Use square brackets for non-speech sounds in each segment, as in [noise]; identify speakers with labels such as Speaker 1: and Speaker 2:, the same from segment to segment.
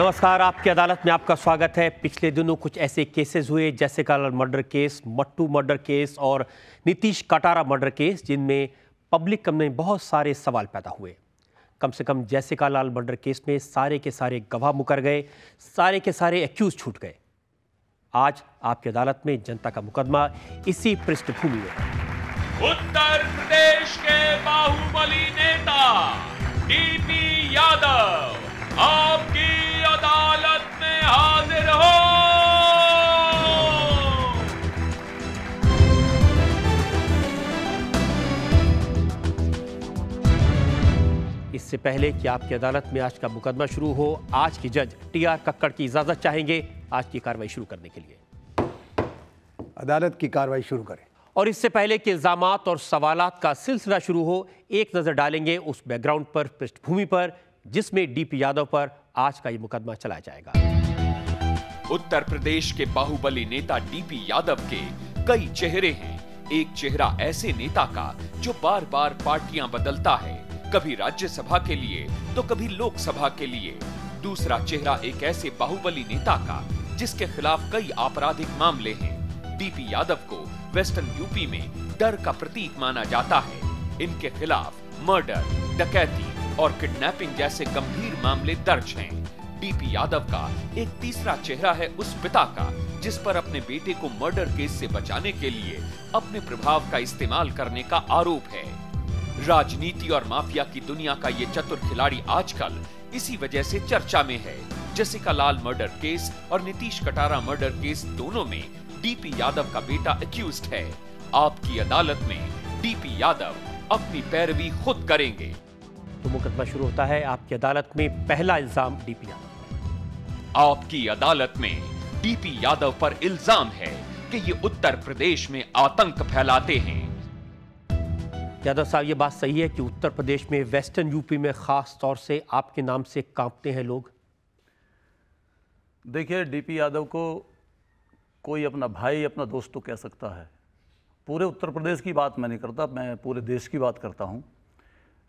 Speaker 1: नमस्कार आपकी अदालत में आपका स्वागत है पिछले दिनों कुछ ऐसे केसेस हुए जैसे कालर murder case Mattoo murder case और नीतीश कटारा मर्डर केस जिनमें पब्लिक में बहुत सारे सवाल पैदा हुए कम से कम जैसिका लाल मर्डर केस में सारे के सारे गवाह मुकर गए सारे के सारे एक्यूज छूट गए आज आपकी अदालत में जनता का मुकदमा इसी पृष्ठभूमि में
Speaker 2: उत्तर प्रदेश के बाहुबली नेता डीपी यादव आपकी की अदालत में हाजिर हो
Speaker 1: इससे पहले कि आपकी अदालत में आज का मुकदमा शुरू हो आज की जज टी आर कक्कड़ की इजाजत चाहेंगे आज की कार्रवाई शुरू करने के लिए
Speaker 3: अदालत की कार्रवाई शुरू करें
Speaker 1: और इससे पहले कि इल्ज़ाम और सवाल का सिलसिला शुरू हो एक नज़र डालेंगे उस बैकग्राउंड पर पृष्ठभूमि पर जिसमें डीपी यादव पर आज का ये मुकदमा चलाया जाएगा
Speaker 2: उत्तर प्रदेश के बाहुबली नेता डीपी यादव के कई चेहरे हैं एक चेहरा ऐसे नेता का जो बार बार पार्टियां बदलता है कभी राज्यसभा के लिए तो कभी लोकसभा के लिए दूसरा चेहरा एक ऐसे बाहुबली नेता का जिसके खिलाफ कई आपराधिक मामले हैं डीपी यादव को वेस्टर्न यूपी में डर का प्रतीक माना जाता है इनके खिलाफ मर्डर डकैती और किडनैपिंग जैसे गंभीर मामले दर्ज हैं। डीपी यादव का एक तीसरा चेहरा है उस पिता का जिस पर अपने बेटे को मर्डर केस से बचाने के लिए अपने प्रभाव का इस्तेमाल करने का आरोप है राजनीति और माफिया की दुनिया का ये चतुर खिलाड़ी आजकल इसी वजह से चर्चा में है जसिका लाल मर्डर केस और नीतीश कटारा मर्डर केस दोनों में डीपी यादव का बेटा अक्यूज है आपकी अदालत में डीपी यादव अपनी पैरवी खुद करेंगे
Speaker 1: तो मुकदमा शुरू होता है आपकी अदालत में पहला इल्जाम डीपी यादव
Speaker 2: आपकी अदालत में डीपी यादव पर इल्जाम है कि ये उत्तर प्रदेश में आतंक फैलाते हैं
Speaker 1: यादव साहब ये बात सही है कि उत्तर प्रदेश में वेस्टर्न यूपी में खास तौर से आपके नाम से कांपते हैं लोग
Speaker 4: देखिए डीपी यादव को कोई अपना भाई अपना दोस्त तो कह सकता है पूरे उत्तर प्रदेश की बात मैं नहीं करता मैं पूरे देश की बात करता हूं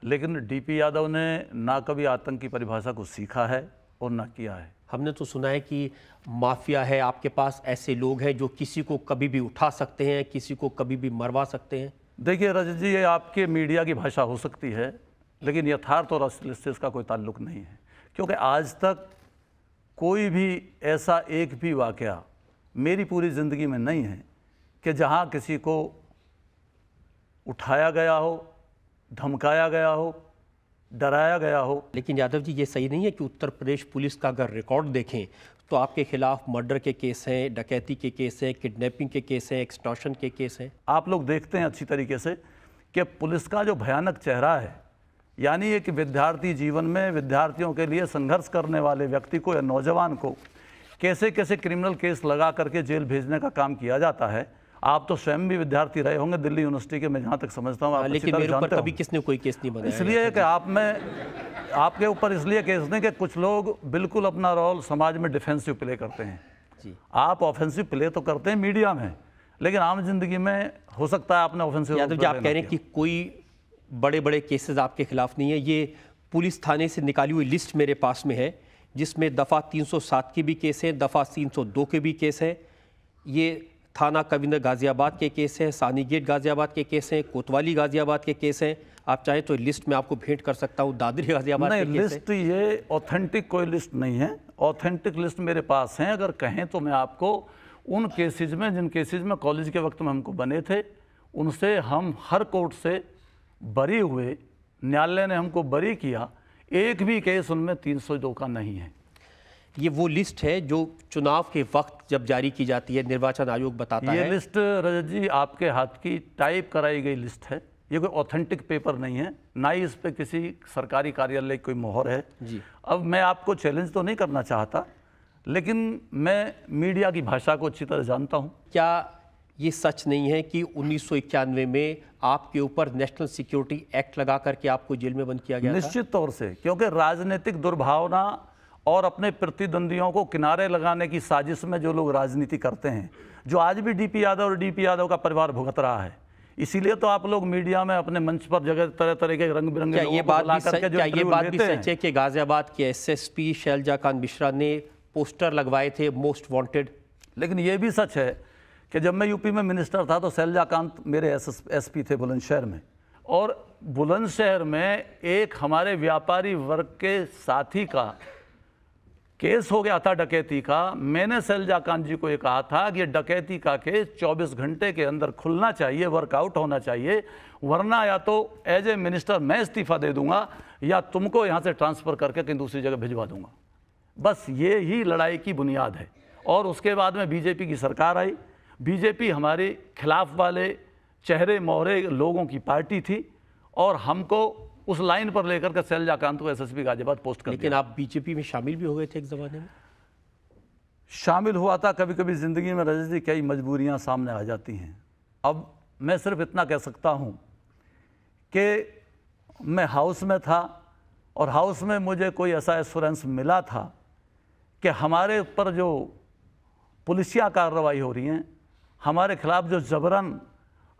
Speaker 4: लेकिन डीपी यादव ने ना कभी आतंक की परिभाषा को सीखा
Speaker 1: है और ना किया है हमने तो सुना है कि माफिया है आपके पास ऐसे लोग हैं जो किसी को कभी भी उठा सकते हैं किसी को कभी भी मरवा सकते हैं देखिए रजत जी ये आपके
Speaker 4: मीडिया की भाषा हो सकती है लेकिन यथार्थ और असल से इसका कोई ताल्लुक नहीं है क्योंकि आज तक कोई भी ऐसा एक भी वाक़ मेरी पूरी ज़िंदगी में नहीं है कि जहाँ किसी को उठाया गया हो
Speaker 1: धमकाया गया हो डराया गया हो लेकिन यादव जी ये सही नहीं है कि उत्तर प्रदेश पुलिस का अगर रिकॉर्ड देखें तो आपके खिलाफ मर्डर के केस हैं डकैती के केस हैं किडनैपिंग के केस हैं एक्सटॉशन के केस हैं आप लोग देखते हैं अच्छी तरीके से कि पुलिस
Speaker 4: का जो भयानक चेहरा है यानी एक विद्यार्थी जीवन में विद्यार्थियों के लिए संघर्ष करने वाले व्यक्ति को या नौजवान को कैसे कैसे क्रिमिनल केस लगा करके जेल भेजने का काम किया जाता है आप तो स्वयं भी विद्यार्थी रहे होंगे दिल्ली यूनिवर्सिटी के मैं जहाँ तक समझता हूँ हाँ, लेकिन मेरे ऊपर कभी
Speaker 1: किसने कोई केस नहीं बनाया इसलिए
Speaker 4: कि आप में आपके ऊपर इसलिए केस नहीं कि कुछ लोग बिल्कुल अपना रोल समाज में डिफेंसिव प्ले करते हैं जी आप ऑफेंसिव प्ले तो करते हैं
Speaker 1: मीडिया में लेकिन आम जिंदगी में हो सकता है आपने ऑफेंसिव आप कह रहे हैं कि कोई बड़े बड़े केसेस आपके खिलाफ नहीं है ये पुलिस थाने से निकाली हुई लिस्ट मेरे पास में है जिसमें दफ़ा 307 के भी केस हैं दफ़ा 302 के भी केस हैं ये थाना कविंदर गाज़ियाबाद के केस हैं सानी गेट गाज़ियाबाद के केस हैं कोतवाली गाज़ियाबाद के केस हैं आप चाहें तो लिस्ट में आपको भेंट कर सकता हूँ दादरी गाज़ियाबाद नहीं लिस्ट
Speaker 4: ये ऑथेंटिक कोई लिस्ट नहीं है ऑथेंटिक लिस्ट मेरे पास हैं अगर कहें तो मैं आपको उन केसेज में जिन केसेज में कॉलेज के वक्त में हमको बने थे उनसे हम हर कोर्ट से बरी हुए न्यायालय ने हमको बरी किया एक भी केस उनमें तीन का
Speaker 1: नहीं है ये वो लिस्ट है जो चुनाव के वक्त जब जारी की जाती है निर्वाचन आयोग बताता ये है ये लिस्ट
Speaker 4: रजत जी आपके हाथ की टाइप कराई गई लिस्ट है ये कोई ऑथेंटिक पेपर नहीं है ना ही इस पर किसी सरकारी कार्यालय की कोई मोहर है जी अब मैं आपको चैलेंज तो नहीं करना चाहता लेकिन मैं मीडिया की भाषा को अच्छी तरह जानता हूँ
Speaker 1: क्या ये सच नहीं है कि उन्नीस में आपके ऊपर नेशनल सिक्योरिटी एक्ट लगा करके आपको जेल में बंद किया गया निश्चित तौर से क्योंकि राजनीतिक दुर्भावना
Speaker 4: और अपने प्रतिद्वंदियों को किनारे लगाने की साजिश में जो लोग राजनीति करते हैं जो आज भी डीपी यादव और डीपी यादव का परिवार भुगत रहा है इसीलिए तो आप लोग मीडिया में अपने मंच पर जगह तरह तरह के रंग बिरंगे ये बात भी जो ये बात भी सच है
Speaker 1: कि गाजियाबाद के एसएसपी शैलजा खान मिश्रा ने पोस्टर लगवाए थे मोस्ट वांटेड लेकिन ये भी सच है
Speaker 4: कि जब मैं यूपी में मिनिस्टर था तो शैलजा कांत मेरे एस पी थे बुलंदशहर में और बुलंदशहर में एक हमारे व्यापारी वर्ग के साथी का केस हो गया था डकैती का मैंने सैलजा जी को ये कहा था कि डकैती का केस 24 घंटे के अंदर खुलना चाहिए वर्कआउट होना चाहिए वरना या तो एज ए मिनिस्टर मैं इस्तीफ़ा दे दूंगा या तुमको यहाँ से ट्रांसफ़र करके कहीं दूसरी जगह भिजवा दूंगा बस ये ही लड़ाई की बुनियाद है और उसके बाद में बीजेपी की सरकार आई बीजेपी हमारे खिलाफ वाले चेहरे मोहरे लोगों की पार्टी थी और हमको उस लाइन पर लेकर के शैलजा कांत को S S P Ghaziabad post कर लेकिन आप बीजेपी में शामिल भी हो गए थे एक ज़माने में शामिल हुआ था कभी कभी ज़िंदगी में रजत जी कई मजबूरियाँ सामने आ जाती हैं अब मैं सिर्फ इतना कह सकता हूँ कि मैं हाउस में था और हाउस में मुझे कोई ऐसा एश्योरेंस मिला था कि हमारे ऊपर जो पुलिसिया कार्रवाई हो रही हैं हमारे खिलाफ़ जो जबरन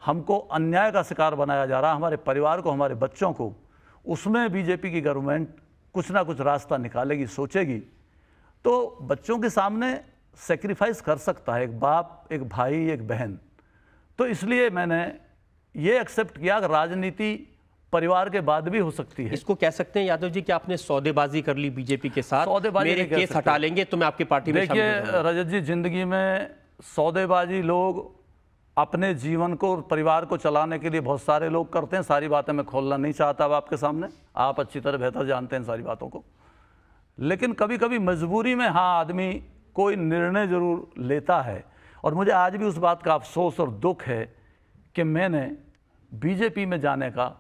Speaker 4: हमको अन्याय का शिकार बनाया जा रहा हमारे परिवार को हमारे बच्चों को उसमें बीजेपी की गवर्नमेंट कुछ ना कुछ रास्ता निकालेगी सोचेगी तो बच्चों के सामने सेक्रीफाइस कर सकता है एक बाप एक भाई एक बहन तो इसलिए मैंने ये एक्सेप्ट किया कि राजनीति
Speaker 1: परिवार के बाद भी हो सकती है इसको कह सकते हैं यादव जी कि आपने सौदेबाजी कर ली बीजेपी के साथ सौदेबाजी मेरे केस हटा लेंगे तो मैं आपकी पार्टी में देखिए
Speaker 4: रजत जी जिंदगी में सौदेबाजी लोग अपने जीवन को और परिवार को चलाने के लिए बहुत सारे लोग करते हैं सारी बातें मैं खोलना नहीं चाहता अब आपके सामने आप अच्छी तरह बेहतर जानते हैं सारी बातों को लेकिन कभी कभी मजबूरी में हाँ आदमी कोई निर्णय ज़रूर लेता है और मुझे आज भी उस बात का अफसोस और दुख है कि मैंने बीजेपी में जाने का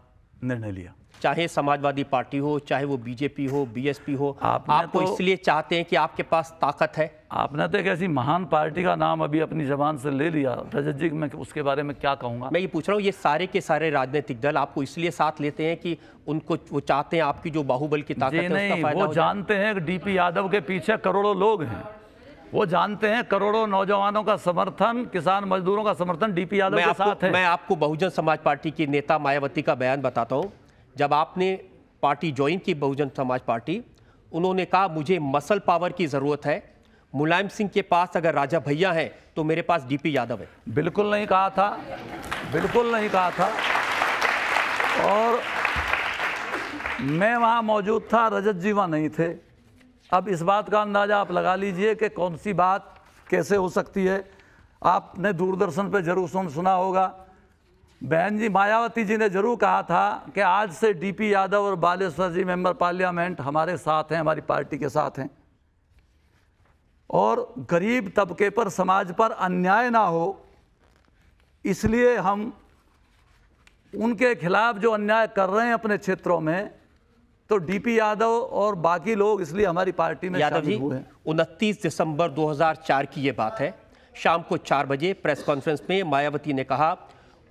Speaker 4: निर्णय लिया
Speaker 1: चाहे समाजवादी पार्टी हो चाहे वो बीजेपी हो बीएसपी हो आपको तो, इसलिए चाहते हैं कि आपके पास ताकत है आपने तो एक ऐसी महान पार्टी का नाम अभी अपनी जबान से ले लिया रजत जी मैं उसके बारे में क्या कहूँगा मैं ये पूछ रहा हूँ ये सारे के सारे राजनीतिक दल आपको इसलिए साथ लेते हैं कि उनको वो चाहते हैं आपकी जो बाहुबल की ताकत है नहीं, वो जानते
Speaker 4: हैं डी डीपी यादव के पीछे करोड़ों लोग हैं वो जानते हैं करोड़ों नौजवानों का समर्थन किसान मजदूरों का समर्थन डीपी यादव के साथ है मैं
Speaker 1: आपको बहुजन समाज पार्टी की नेता मायावती का बयान बताता हूँ जब आपने पार्टी ज्वाइन की बहुजन समाज पार्टी उन्होंने कहा मुझे मसल पावर की ज़रूरत है मुलायम सिंह के पास अगर राजा भैया हैं तो मेरे पास डीपी यादव है बिल्कुल नहीं कहा था बिल्कुल नहीं कहा था
Speaker 4: और मैं वहाँ मौजूद था रजत जी वहाँ नहीं थे अब इस बात का अंदाज़ा आप लगा लीजिए कि कौन सी बात कैसे हो सकती है आपने दूरदर्शन पर जरूर सुन सुना होगा बहन जी मायावती जी ने जरूर कहा था कि आज से डीपी यादव और बालेश्वर जी मेंबर पार्लियामेंट हमारे साथ हैं हमारी पार्टी के साथ हैं और गरीब तबके पर समाज पर अन्याय ना हो इसलिए हम उनके खिलाफ जो अन्याय कर रहे हैं अपने क्षेत्रों में तो डीपी यादव और बाकी लोग इसलिए हमारी
Speaker 1: पार्टी में यादव जी उनतीस दिसंबर 2004 की ये बात है शाम को चार बजे प्रेस कॉन्फ्रेंस में मायावती ने कहा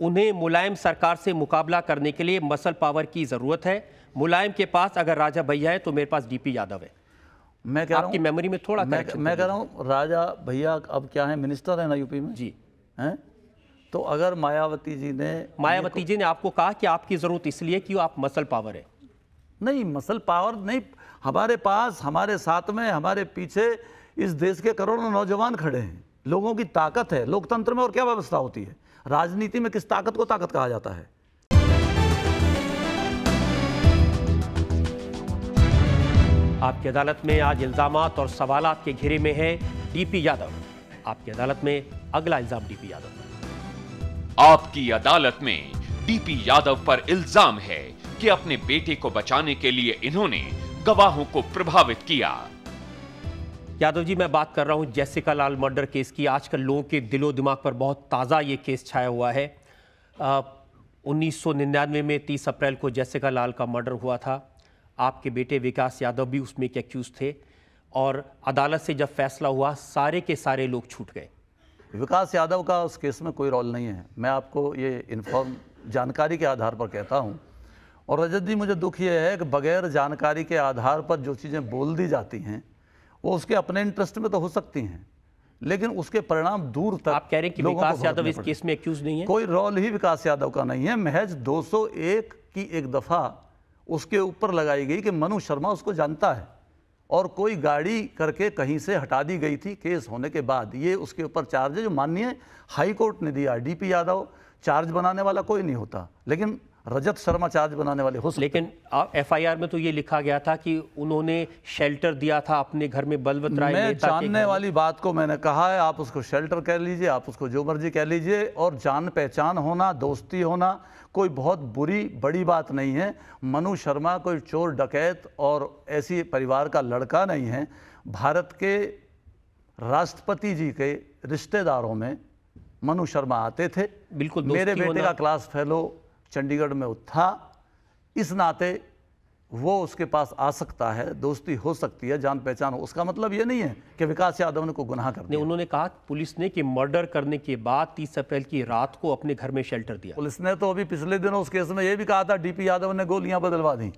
Speaker 1: उन्हें मुलायम सरकार से मुकाबला करने के लिए मसल पावर की ज़रूरत है मुलायम के पास अगर राजा भैया है तो मेरे पास डीपी यादव है मैं कह आपकी मेमोरी में थोड़ा मैं मैं कह रहा हूँ राजा
Speaker 4: भैया अब क्या है मिनिस्टर है ना यूपी में जी
Speaker 1: हैं तो अगर मायावती जी ने मायावती जी ने आपको कहा कि आपकी ज़रूरत इसलिए कि आप मसल पावर है नहीं मसल पावर नहीं हमारे पास हमारे
Speaker 4: साथ में हमारे पीछे इस देश के करोड़ों नौजवान खड़े हैं लोगों की ताकत है लोकतंत्र में और क्या व्यवस्था होती है राजनीति में किस ताकत को ताकत कहा जाता है
Speaker 1: आपकी अदालत में आज इल्जाम और सवाल के घेरे में है डीपी यादव आपकी अदालत में अगला इल्जाम डीपी यादव
Speaker 2: आपकी अदालत में डीपी यादव पर इल्जाम है कि अपने बेटे को बचाने के लिए इन्होंने गवाहों को प्रभावित किया
Speaker 1: यादव जी मैं बात कर रहा हूँ जैसिका लाल मर्डर केस की आजकल लोगों के दिलो दिमाग पर बहुत ताज़ा ये केस छाया हुआ है उन्नीस सौ निन्यानवे में तीस अप्रैल को जैसिका लाल का मर्डर हुआ था आपके बेटे विकास यादव भी उसमें एक एक्यूज़ थे और अदालत से जब फैसला हुआ सारे के सारे लोग छूट गए विकास यादव
Speaker 4: का उस केस में कोई रोल नहीं है मैं आपको ये इन्फॉर्म जानकारी के आधार पर कहता हूँ और रजत जी मुझे दुख ये है कि बगैर जानकारी के आधार पर जो चीज़ें बोल दी जाती हैं वो उसके अपने इंटरेस्ट में तो हो सकती हैं लेकिन उसके परिणाम दूर तक आप कह रहे हैं कि विकास यादव इस केस में एक्यूज नहीं है कोई रोल ही विकास यादव का नहीं है महज 201 की एक दफ़ा उसके ऊपर लगाई गई कि मनु शर्मा उसको जानता है और कोई गाड़ी करके कहीं से हटा दी गई थी केस होने के बाद ये उसके ऊपर चार्ज है जो माननीय हाईकोर्ट ने दिया पी यादव चार्ज बनाने वाला कोई नहीं होता लेकिन रजत शर्मा
Speaker 1: चार्ज बनाने वाले हो लेकिन एफआईआर में तो ये लिखा गया था कि उन्होंने शेल्टर दिया था अपने घर में बलवत राय मैं जानने वाली
Speaker 4: बात को मैंने कहा है आप उसको शेल्टर कह लीजिए आप उसको जो मर्जी कह लीजिए और जान पहचान होना दोस्ती होना कोई बहुत बुरी बड़ी बात नहीं है मनु शर्मा कोई चोर डकैत और ऐसी परिवार का लड़का नहीं है भारत के राष्ट्रपति जी के रिश्तेदारों में मनु शर्मा आते थे बिल्कुल मेरे बेटे का क्लास फेलो चंडीगढ़ में था इस नाते वो उसके पास आ सकता है दोस्ती हो सकती है जान पहचान
Speaker 1: हो उसका मतलब ये नहीं है कि विकास यादव ने को गुनाह कर दिया उन्होंने कहा पुलिस ने कि मर्डर करने के बाद 30 अप्रैल की रात को अपने घर में शेल्टर दिया पुलिस ने तो अभी पिछले दिनों उस केस में ये भी कहा था
Speaker 4: डीपी यादव ने गोलियां बदलवा दी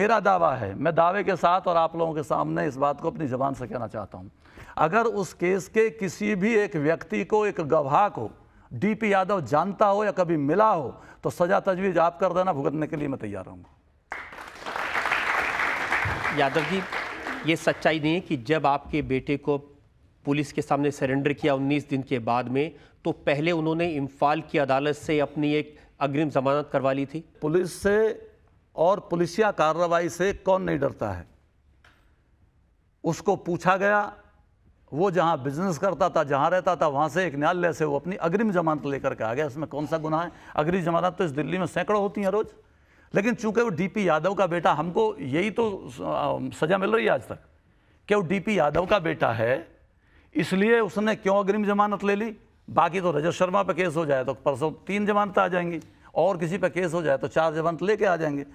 Speaker 4: मेरा दावा है मैं दावे के साथ और आप लोगों के सामने इस बात को अपनी जबान से कहना चाहता हूँ अगर उस केस के किसी भी एक व्यक्ति को एक गवाह को डीपी यादव जानता हो या कभी मिला हो तो सजा तजवीज़ आप कर देना भुगतने के लिए मैं
Speaker 1: तैयार हूँ यादव जी ये सच्चाई नहीं है कि जब आपके बेटे को पुलिस के सामने सरेंडर किया 19 दिन के बाद में तो पहले उन्होंने इम्फाल की अदालत से अपनी एक अग्रिम जमानत करवा ली थी पुलिस से और पुलिसिया कार्रवाई से कौन नहीं डरता है
Speaker 4: उसको पूछा गया वो जहाँ बिजनेस करता था जहाँ रहता था वहाँ से एक न्यायालय से वो अपनी अग्रिम जमानत लेकर के आ गया इसमें कौन सा गुना है अग्रिम जमानत तो इस दिल्ली में सैकड़ों होती हैं रोज़ लेकिन चूंकि वो डीपी यादव का बेटा हमको यही तो सज़ा मिल रही है आज तक कि वो डीपी यादव का बेटा है इसलिए उसने क्यों अग्रिम जमानत ले ली बाकी तो रजत शर्मा पर केस हो जाए तो परसों तीन जमानत आ जाएंगी और किसी पर केस हो जाए तो चार जमानत लेके आ जाएंगे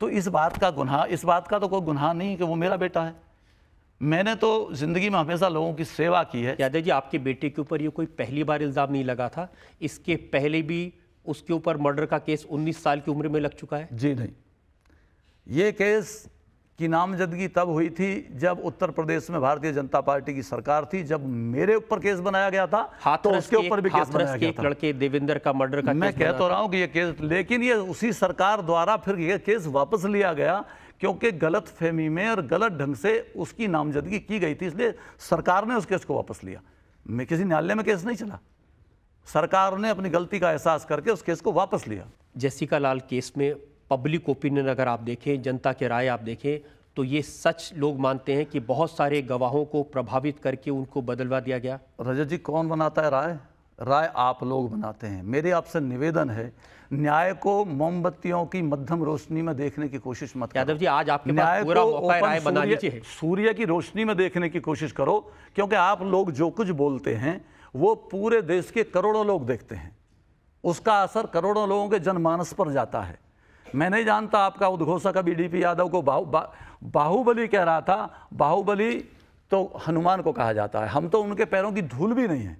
Speaker 4: तो इस बात का गुनाह इस बात का तो कोई गुनाह नहीं कि वो मेरा बेटा है मैंने
Speaker 1: तो ज़िंदगी में हमेशा लोगों की सेवा की है यादव जी आपके बेटे के ऊपर ये कोई पहली बार इल्ज़ाम नहीं लगा था इसके पहले भी उसके ऊपर मर्डर का केस 19 साल की उम्र में लग चुका है जी नहीं ये केस की नामजदगी तब हुई थी जब उत्तर प्रदेश
Speaker 4: में भारतीय जनता पार्टी की सरकार थी जब मेरे ऊपर केस बनाया गया था हाथों तो उसके ऊपर भी केस बनाया गया था
Speaker 1: लड़के देवेंद्र का मर्डर का मैं कह तो रहा हूं
Speaker 4: कि ये केस लेकिन ये उसी सरकार द्वारा फिर ये केस वापस लिया गया क्योंकि गलत फहमी में और गलत ढंग से उसकी नामजदगी की गई थी इसलिए सरकार ने उस केस को वापस लिया मैं किसी न्यायालय में केस नहीं चला
Speaker 1: सरकार ने अपनी गलती का एहसास करके उस केस को वापस लिया जैसिका लाल केस में पब्लिक ओपिनियन अगर आप देखें जनता के राय आप देखें तो ये सच लोग मानते हैं कि बहुत सारे गवाहों को प्रभावित करके उनको बदलवा दिया गया रजत जी कौन बनाता है राय राय
Speaker 4: आप लोग बनाते हैं मेरे आपसे निवेदन है न्याय को मोमबत्तियों की मध्यम रोशनी में देखने की कोशिश मत यादव जी आज आपके न्याय पूरा मौका बना लीजिए सूर्य की रोशनी में देखने की कोशिश करो क्योंकि आप लोग जो कुछ बोलते हैं वो पूरे देश के करोड़ों लोग देखते हैं उसका असर करोड़ों लोगों के जनमानस पर जाता है मैं नहीं जानता आपका उद्घोषक अभी डी यादव को बाहु बा, बाहुबली कह रहा था बाहुबली तो हनुमान को कहा जाता है हम तो उनके पैरों की धूल भी नहीं है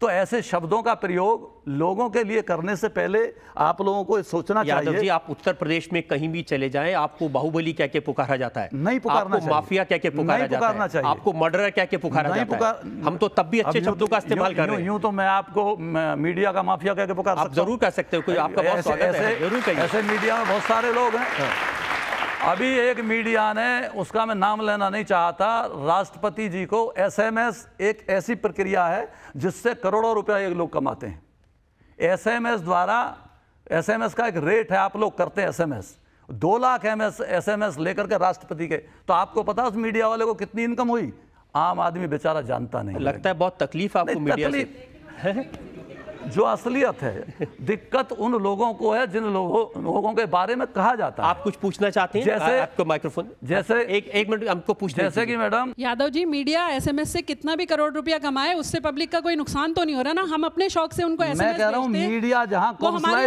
Speaker 4: तो ऐसे शब्दों का प्रयोग लोगों के लिए करने से पहले आप लोगों को सोचना चाहिए जी
Speaker 1: आप उत्तर प्रदेश में कहीं भी चले जाएं आपको बाहुबली कह के पुकारा जाता है नहीं पुकारना आपको माफिया कह के पुकारा जाता है चाहिए। आपको मर्डर कह के पुकारा जाता पुकार... है हम तो तब भी अच्छे शब्दों का तो- इस्तेमाल कर रहे हैं
Speaker 4: यूं तो मैं आपको मीडिया का माफिया कह के पुकार आप जरूर कह सकते हो आपका बहुत स्वागत है जरूर कहिए ऐसे मीडिया में बहुत सारे लोग हैं हाँ। अभी एक मीडिया ने उसका मैं नाम लेना नहीं चाहता राष्ट्रपति जी को एसएमएस एक ऐसी प्रक्रिया है जिससे करोड़ों रुपया एक लोग कमाते हैं एसएमएस द्वारा एसएमएस का एक रेट है आप लोग करते हैं एसएमएस दो lakh M S S M S लेकर के राष्ट्रपति के तो आपको पता उस मीडिया वाले को कितनी इनकम हुई आम आदमी बेचारा जानता नहीं लगता है बहुत तकलीफ आपको मीडिया तकलीफ, [laughs] जो असलियत है दिक्कत उन लोगों को है जिन लोगों लोगों के बारे में
Speaker 1: कहा जाता है आप कुछ पूछना चाहते हैं जैसे आपको माइक्रोफोन जैसे एक एक मिनट हमको पूछ जैसे कि madam
Speaker 2: Yadav ji media SMS से कितना भी करोड़ रुपया कमाए उससे पब्लिक का कोई नुकसान तो नहीं हो रहा ना हम अपने शौक से उनको मैं कह रहा हूँ
Speaker 4: मीडिया जहाँ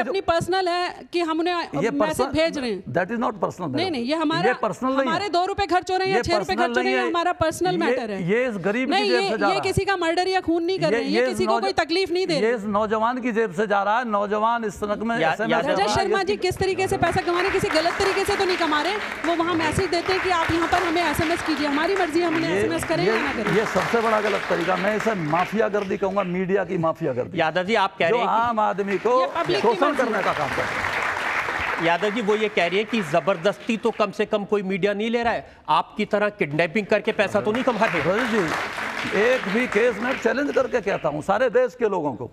Speaker 4: अपनी
Speaker 2: पर्सनल है कि हम उन्हें मैसेज भेज रहे हैं
Speaker 4: दैट इज नॉट पर्सनल नहीं नहीं ये हमारे पर्सनल हमारे
Speaker 2: दो रुपए खर्च हो रहे हैं छह रुपए खर्च हो रहे हैं हमारा
Speaker 4: पर्सनल मैटर है ये गरीब नहीं ये किसी
Speaker 1: का मर्डर या खून नहीं कर रहे ये किसी को कोई तकलीफ नहीं दे हैं
Speaker 4: नौजवान की जेब से जा रहा है नौजवान इस तरह में अजय शर्मा जी
Speaker 2: किस तरीके से पैसा कमा रहे किसी गलत तरीके से तो नहीं कमा रहे वो वहाँ मैसेज देते हैं कि आप यहाँ पर हमें एसएमएस कीजिए हमारी मर्जी हमें
Speaker 1: एसएमएस करें या ना करें
Speaker 4: ये सबसे बड़ा गलत तरीका मैं इसे माफिया गर्दी कहूंगा मीडिया की माफिया गर्दी
Speaker 1: यादव जी आप कह रहे हैं आम
Speaker 4: आदमी को शोषण करने का काम कर
Speaker 1: यादव जी वो ये कह रही है कि जबरदस्ती तो कम से कम कोई मीडिया नहीं ले रहा है आपकी तरह किडनैपिंग करके पैसा तो नहीं कमा रहे
Speaker 4: एक भी केस में चैलेंज करके कहता हूँ सारे देश के लोगों को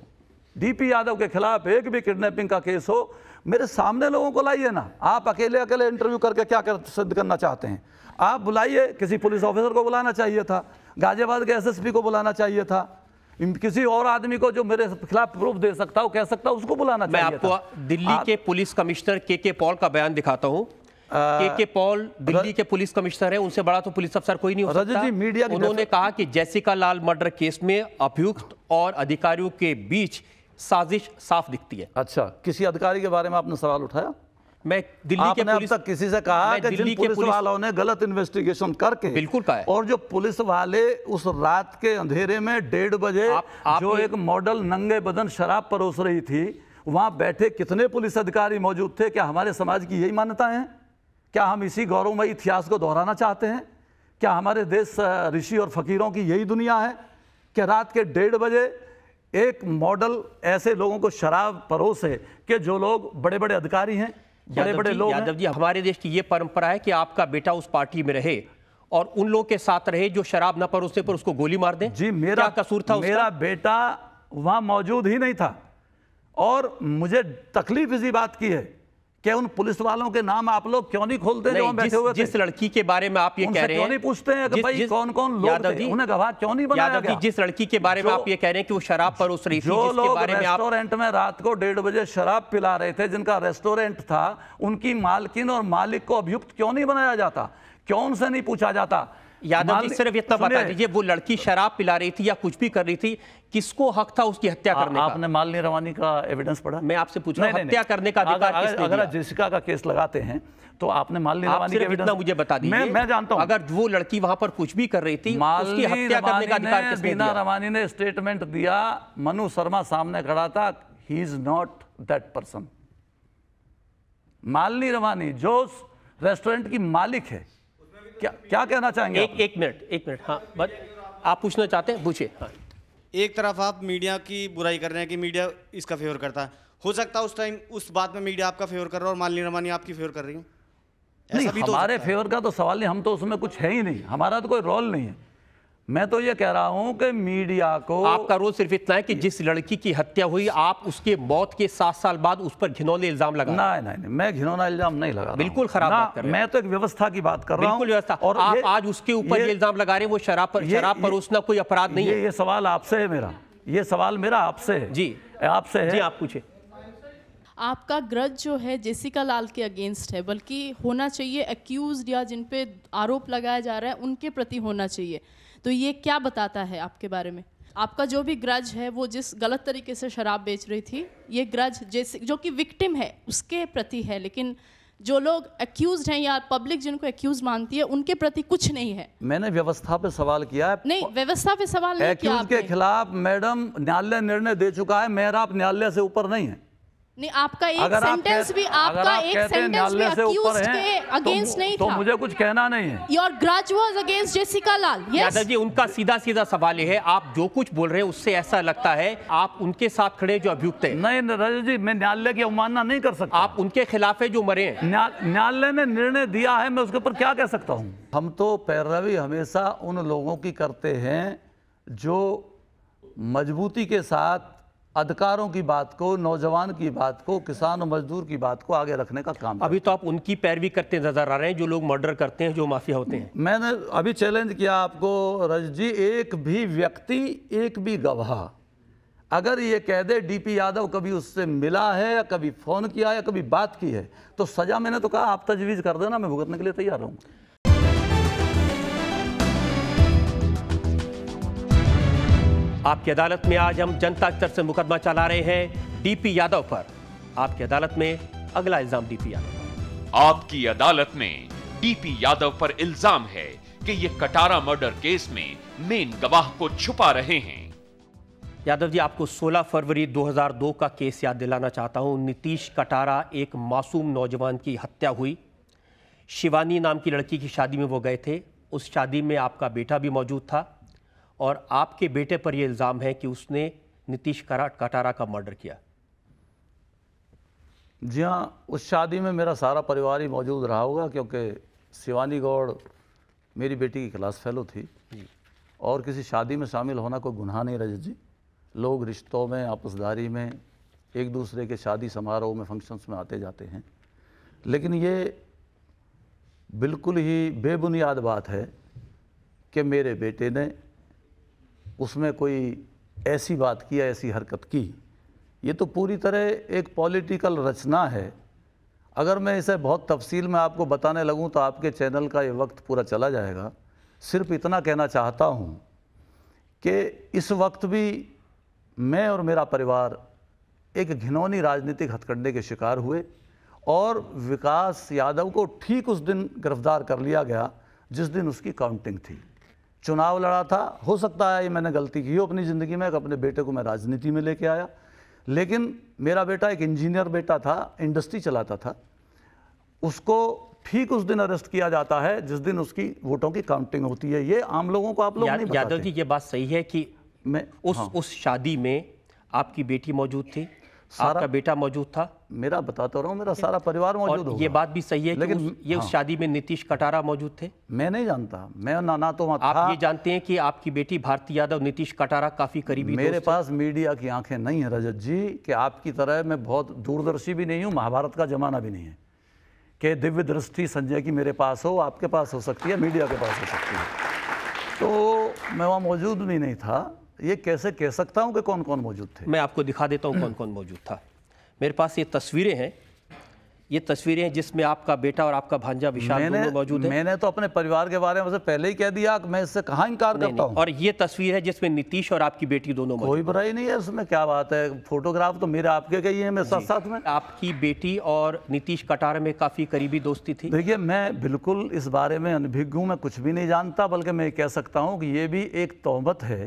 Speaker 4: डीपी यादव के खिलाफ एक भी किडनैपिंग का केस हो मेरे सामने लोगों को लाइए ना आप अकेले अकेले इंटरव्यू करके क्या कर सिद्ध करना चाहते हैं आप बुलाइए किसी पुलिस ऑफिसर को बुलाना चाहिए था गाजियाबाद के एसएसपी को बुलाना चाहिए था किसी और आदमी को जो मेरे
Speaker 1: खिलाफ प्रूफ दे सकता हो कह सकता हो उसको बुलाना मैं चाहिए आपको दिल्ली आप... के पुलिस कमिश्नर के के पॉल का बयान दिखाता हूँ के के पॉल दिल्ली के पुलिस कमिश्नर है उनसे बड़ा तो पुलिस अफसर कोई नहीं हो सकता जी मीडिया उन्होंने कहा कि जैसिका लाल मर्डर केस में अभियुक्त और अधिकारियों के बीच साजिश साफ दिखती है अच्छा
Speaker 4: किसी अधिकारी के बारे में आपने सवाल उठाया मैं दिल्ली के पुलिस तक किसी से कहा कि दिल्ली के पुलिस वालों ने गलत इन्वेस्टिगेशन करके बिल्कुल कहा और जो पुलिस वाले उस रात के अंधेरे में डेढ़ बजे आप, आप जो एक मॉडल नंगे बदन शराब परोस रही थी वहां बैठे कितने पुलिस अधिकारी मौजूद थे क्या हमारे समाज की यही मान्यता है क्या हम इसी गौरवमय इतिहास को दोहराना चाहते हैं क्या हमारे देश ऋषि और फकीरों की यही दुनिया है क्या रात के डेढ़ बजे एक मॉडल ऐसे लोगों को शराब परोस है कि जो
Speaker 1: लोग बड़े बड़े अधिकारी हैं बड़े बड़े लोग यादव जी हमारे देश की ये परंपरा है कि आपका बेटा उस पार्टी में रहे और उन लोगों के साथ रहे जो शराब ना परोसने पर उसको गोली मार दें जी मेरा कसूर था मेरा बेटा वहां मौजूद
Speaker 4: ही नहीं था और मुझे तकलीफ इसी बात की है कि उन पुलिस वालों
Speaker 1: के नाम आप लोग क्यों नहीं खोलते जो हम बैठे हुए जिस लड़की के बारे में आप ये कह रहे हैं नहीं पूछते हैं कि जिस, भाई जिस, कौन कौन लोग उन्हें गवाह क्यों नहीं बनाया गया जिस लड़की के बारे में आप ये कह रहे हैं कि वो शराब पर उस रही थी जो लोग रेस्टोरेंट
Speaker 4: में रात को डेढ़ बजे शराब पिला रहे थे जिनका रेस्टोरेंट था उनकी मालकिन और मालिक को अभियुक्त क्यों नहीं बनाया जाता क्यों उनसे नहीं पूछा जाता यादव जी सिर्फ इतना बता दीजिए
Speaker 1: वो लड़की शराब पिला रही थी या कुछ भी कर रही थी किसको हक था उसकी हत्या करने का आपने माल निरवानी का एविडेंस पढ़ा मैं आपसे पूछ रहा हूँ हत्या करने का अधिकार अगर, किसने अगर
Speaker 4: जेसिका का केस लगाते हैं तो आपने माल निरवानी का एविडेंस मुझे बता दीजिए मैं मैं जानता हूँ अगर वो लड़की वहां पर कुछ भी कर रही थी उसकी हत्या करने का अधिकार बीना रवानी ने स्टेटमेंट दिया मनु शर्मा सामने खड़ा था he is not that person Malini Rawani
Speaker 1: जो रेस्टोरेंट की मालिक है क्या क्या कहना चाहेंगे एक एक मिनट एक मिनट हाँ बट आप पूछना चाहते हैं पूछिए हाँ एक तरफ आप मीडिया की बुराई कर रहे हैं कि मीडिया इसका फेवर करता है हो सकता है उस टाइम उस बात में मीडिया आपका फेवर कर रहा है और मालिनी रमानी आपकी फेवर कर रही हूँ
Speaker 4: नहीं तो हमारे फेवर का तो सवाल नहीं हम तो उसमें कुछ है ही नहीं हमारा तो कोई रोल नहीं है मैं तो ये कह रहा हूं कि मीडिया को आपका रोल सिर्फ इतना है कि जिस लड़की की हत्या
Speaker 1: हुई आप उसके मौत के सात साल बाद उस पर घिनौने इल्जाम लगा ना नहीं नहीं मैं घिनौना इल्जाम नहीं लगा बिल्कुल खराब मैं तो एक व्यवस्था की बात कर रहा हूँ व्यवस्था और आप आज उसके ऊपर इल्जाम लगा रहे हैं वो शराब पर शराब परोसना कोई अपराध नहीं है ये सवाल आपसे है मेरा ये सवाल मेरा आपसे है जी आपसे है आप पूछे
Speaker 2: आपका ग्रज जो है जेसिका लाल के अगेंस्ट है बल्कि होना चाहिए एक्यूज या जिन पे आरोप लगाया जा रहा है उनके प्रति होना चाहिए तो ये क्या बताता है आपके बारे में आपका जो भी ग्रज है वो जिस गलत तरीके से शराब बेच रही थी ये ग्रज जैसे जो कि विक्टिम है उसके प्रति है लेकिन जो लोग एक्यूज हैं या पब्लिक जिनको एक्यूज मानती है उनके प्रति कुछ नहीं है
Speaker 4: मैंने व्यवस्था पे सवाल किया है
Speaker 1: नहीं व्यवस्था पे सवाल नहीं किया
Speaker 4: के खिलाफ मैडम न्यायालय निर्णय दे चुका है मेरा आप न्यायालय से ऊपर नहीं है
Speaker 1: नहीं आपका एक सेंटेंस भी आपका आप एक सेंटेंस भी अक्यूज के अगेंस्ट तो, नहीं तो था तो मुझे कुछ कहना नहीं है your grudge was against Jessica Lal yes Yadav ji उनका सीधा सीधा सवाल ये है आप जो कुछ बोल रहे हैं उससे ऐसा लगता है आप उनके साथ खड़े जो अभियुक्त हैं नहीं राजा जी मैं न्यायालय की अवमानना नहीं कर सकता आप उनके खिलाफ है जो मरे हैं
Speaker 4: न्यायालय ने निर्णय दिया है मैं उसके ऊपर क्या कह सकता हूँ हम तो पैरवी हमेशा उन लोगों की करते हैं जो मजबूती के साथ अधिकारों की बात को नौजवान की बात को किसान और मजदूर की बात को आगे रखने का काम
Speaker 1: अभी तो आप उनकी पैरवी करते नजर आ रहे हैं जो लोग मर्डर करते हैं जो माफिया होते हैं मैंने अभी चैलेंज किया आपको
Speaker 4: रज जी एक भी व्यक्ति एक भी गवाह अगर ये कह दे डीपी यादव कभी उससे मिला है या कभी फ़ोन किया या कभी बात की है तो सज़ा मैंने तो कहा आप तजवीज़ कर देना मैं भुगतने के लिए तैयार हूँ
Speaker 1: आपकी अदालत में आज हम जनता स्तर से मुकदमा चला रहे हैं डीपी यादव पर आपकी अदालत में अगला इल्जाम डीपी यादव
Speaker 2: आपकी अदालत में डीपी यादव पर इल्जाम है कि ये कटारा मर्डर केस में मेन गवाह को छुपा रहे हैं
Speaker 1: यादव जी आपको 16 फरवरी 2002 का केस याद दिलाना चाहता हूं नीतीश कटारा एक मासूम नौजवान की हत्या हुई शिवानी नाम की लड़की की शादी में वो गए थे उस शादी में आपका बेटा भी मौजूद था और आपके बेटे पर यह इल्ज़ाम है कि उसने नीतीश कटारा का मर्डर किया जी हाँ उस शादी में मेरा सारा परिवार
Speaker 4: ही मौजूद रहा होगा क्योंकि शिवानी गौड़ मेरी बेटी की क्लास फेलो थी और किसी शादी में शामिल होना कोई गुनाह नहीं रजत जी लोग रिश्तों में आपसदारी में एक दूसरे के शादी समारोह में फंक्शंस में आते जाते हैं लेकिन ये बिल्कुल ही बेबुनियाद बात है कि मेरे बेटे ने उसमें कोई ऐसी बात की या ऐसी हरकत की ये तो पूरी तरह एक पॉलिटिकल रचना है अगर मैं इसे बहुत तफसील में आपको बताने लगूं तो आपके चैनल का ये वक्त पूरा चला जाएगा सिर्फ इतना कहना चाहता हूं कि इस वक्त भी मैं और मेरा परिवार एक घिनौनी राजनीतिक हथकंडे के शिकार हुए और विकास यादव को ठीक उस दिन गिरफ्तार कर लिया गया जिस दिन उसकी काउंटिंग थी चुनाव लड़ा था हो सकता है ये मैंने गलती की हो अपनी ज़िंदगी में अपने बेटे को मैं राजनीति में लेके आया लेकिन मेरा बेटा एक इंजीनियर बेटा था इंडस्ट्री चलाता था उसको ठीक उस दिन अरेस्ट किया जाता है जिस दिन उसकी वोटों की काउंटिंग होती है ये आम लोगों
Speaker 1: को आप लोग नहीं यादव जी ये बात सही है कि मैं उस हाँ। उस शादी में आपकी बेटी मौजूद थी आपका बेटा मौजूद था मेरा बताता रहा हूँ मेरा सारा परिवार मौजूद ये बात भी सही है लेकिन उस, ये हाँ। उस शादी में नीतीश कटारा मौजूद थे मैं नहीं जानता मैं ना ना तो आप ये जानते हैं कि आपकी बेटी भारती यादव नीतीश कटारा काफ़ी करीबी मेरे पास
Speaker 4: मीडिया की आंखें नहीं है रजत जी कि आपकी तरह मैं बहुत दूरदर्शी भी नहीं हूँ महाभारत का ज़माना भी नहीं है कि दिव्य दृष्टि संजय की मेरे पास हो आपके पास हो सकती है मीडिया के पास हो सकती है तो मैं वहाँ मौजूद भी नहीं था ये कैसे कह सकता हूँ कि कौन कौन मौजूद थे
Speaker 1: मैं आपको दिखा देता हूँ कौन कौन मौजूद था मेरे पास ये तस्वीरें हैं ये तस्वीरें हैं जिसमें आपका बेटा और आपका भांजा विशाल दोनों मौजूद है मैंने तो अपने परिवार के बारे में पहले ही कह दिया मैं इससे कहाँ इनकार करता हूँ और ये तस्वीर है जिसमें नीतीश और आपकी बेटी दोनों कोई बुराई नहीं है इसमें क्या बात है फोटोग्राफ तो मेरे आपके कही है मेरे साथ साथ में आपकी बेटी और नीतीश कटार में काफ़ी
Speaker 4: करीबी दोस्ती थी देखिए मैं बिल्कुल इस बारे में अनभिज्ञ हूँ मैं कुछ भी नहीं जानता बल्कि मैं कह सकता हूँ कि ये भी एक तोहमत है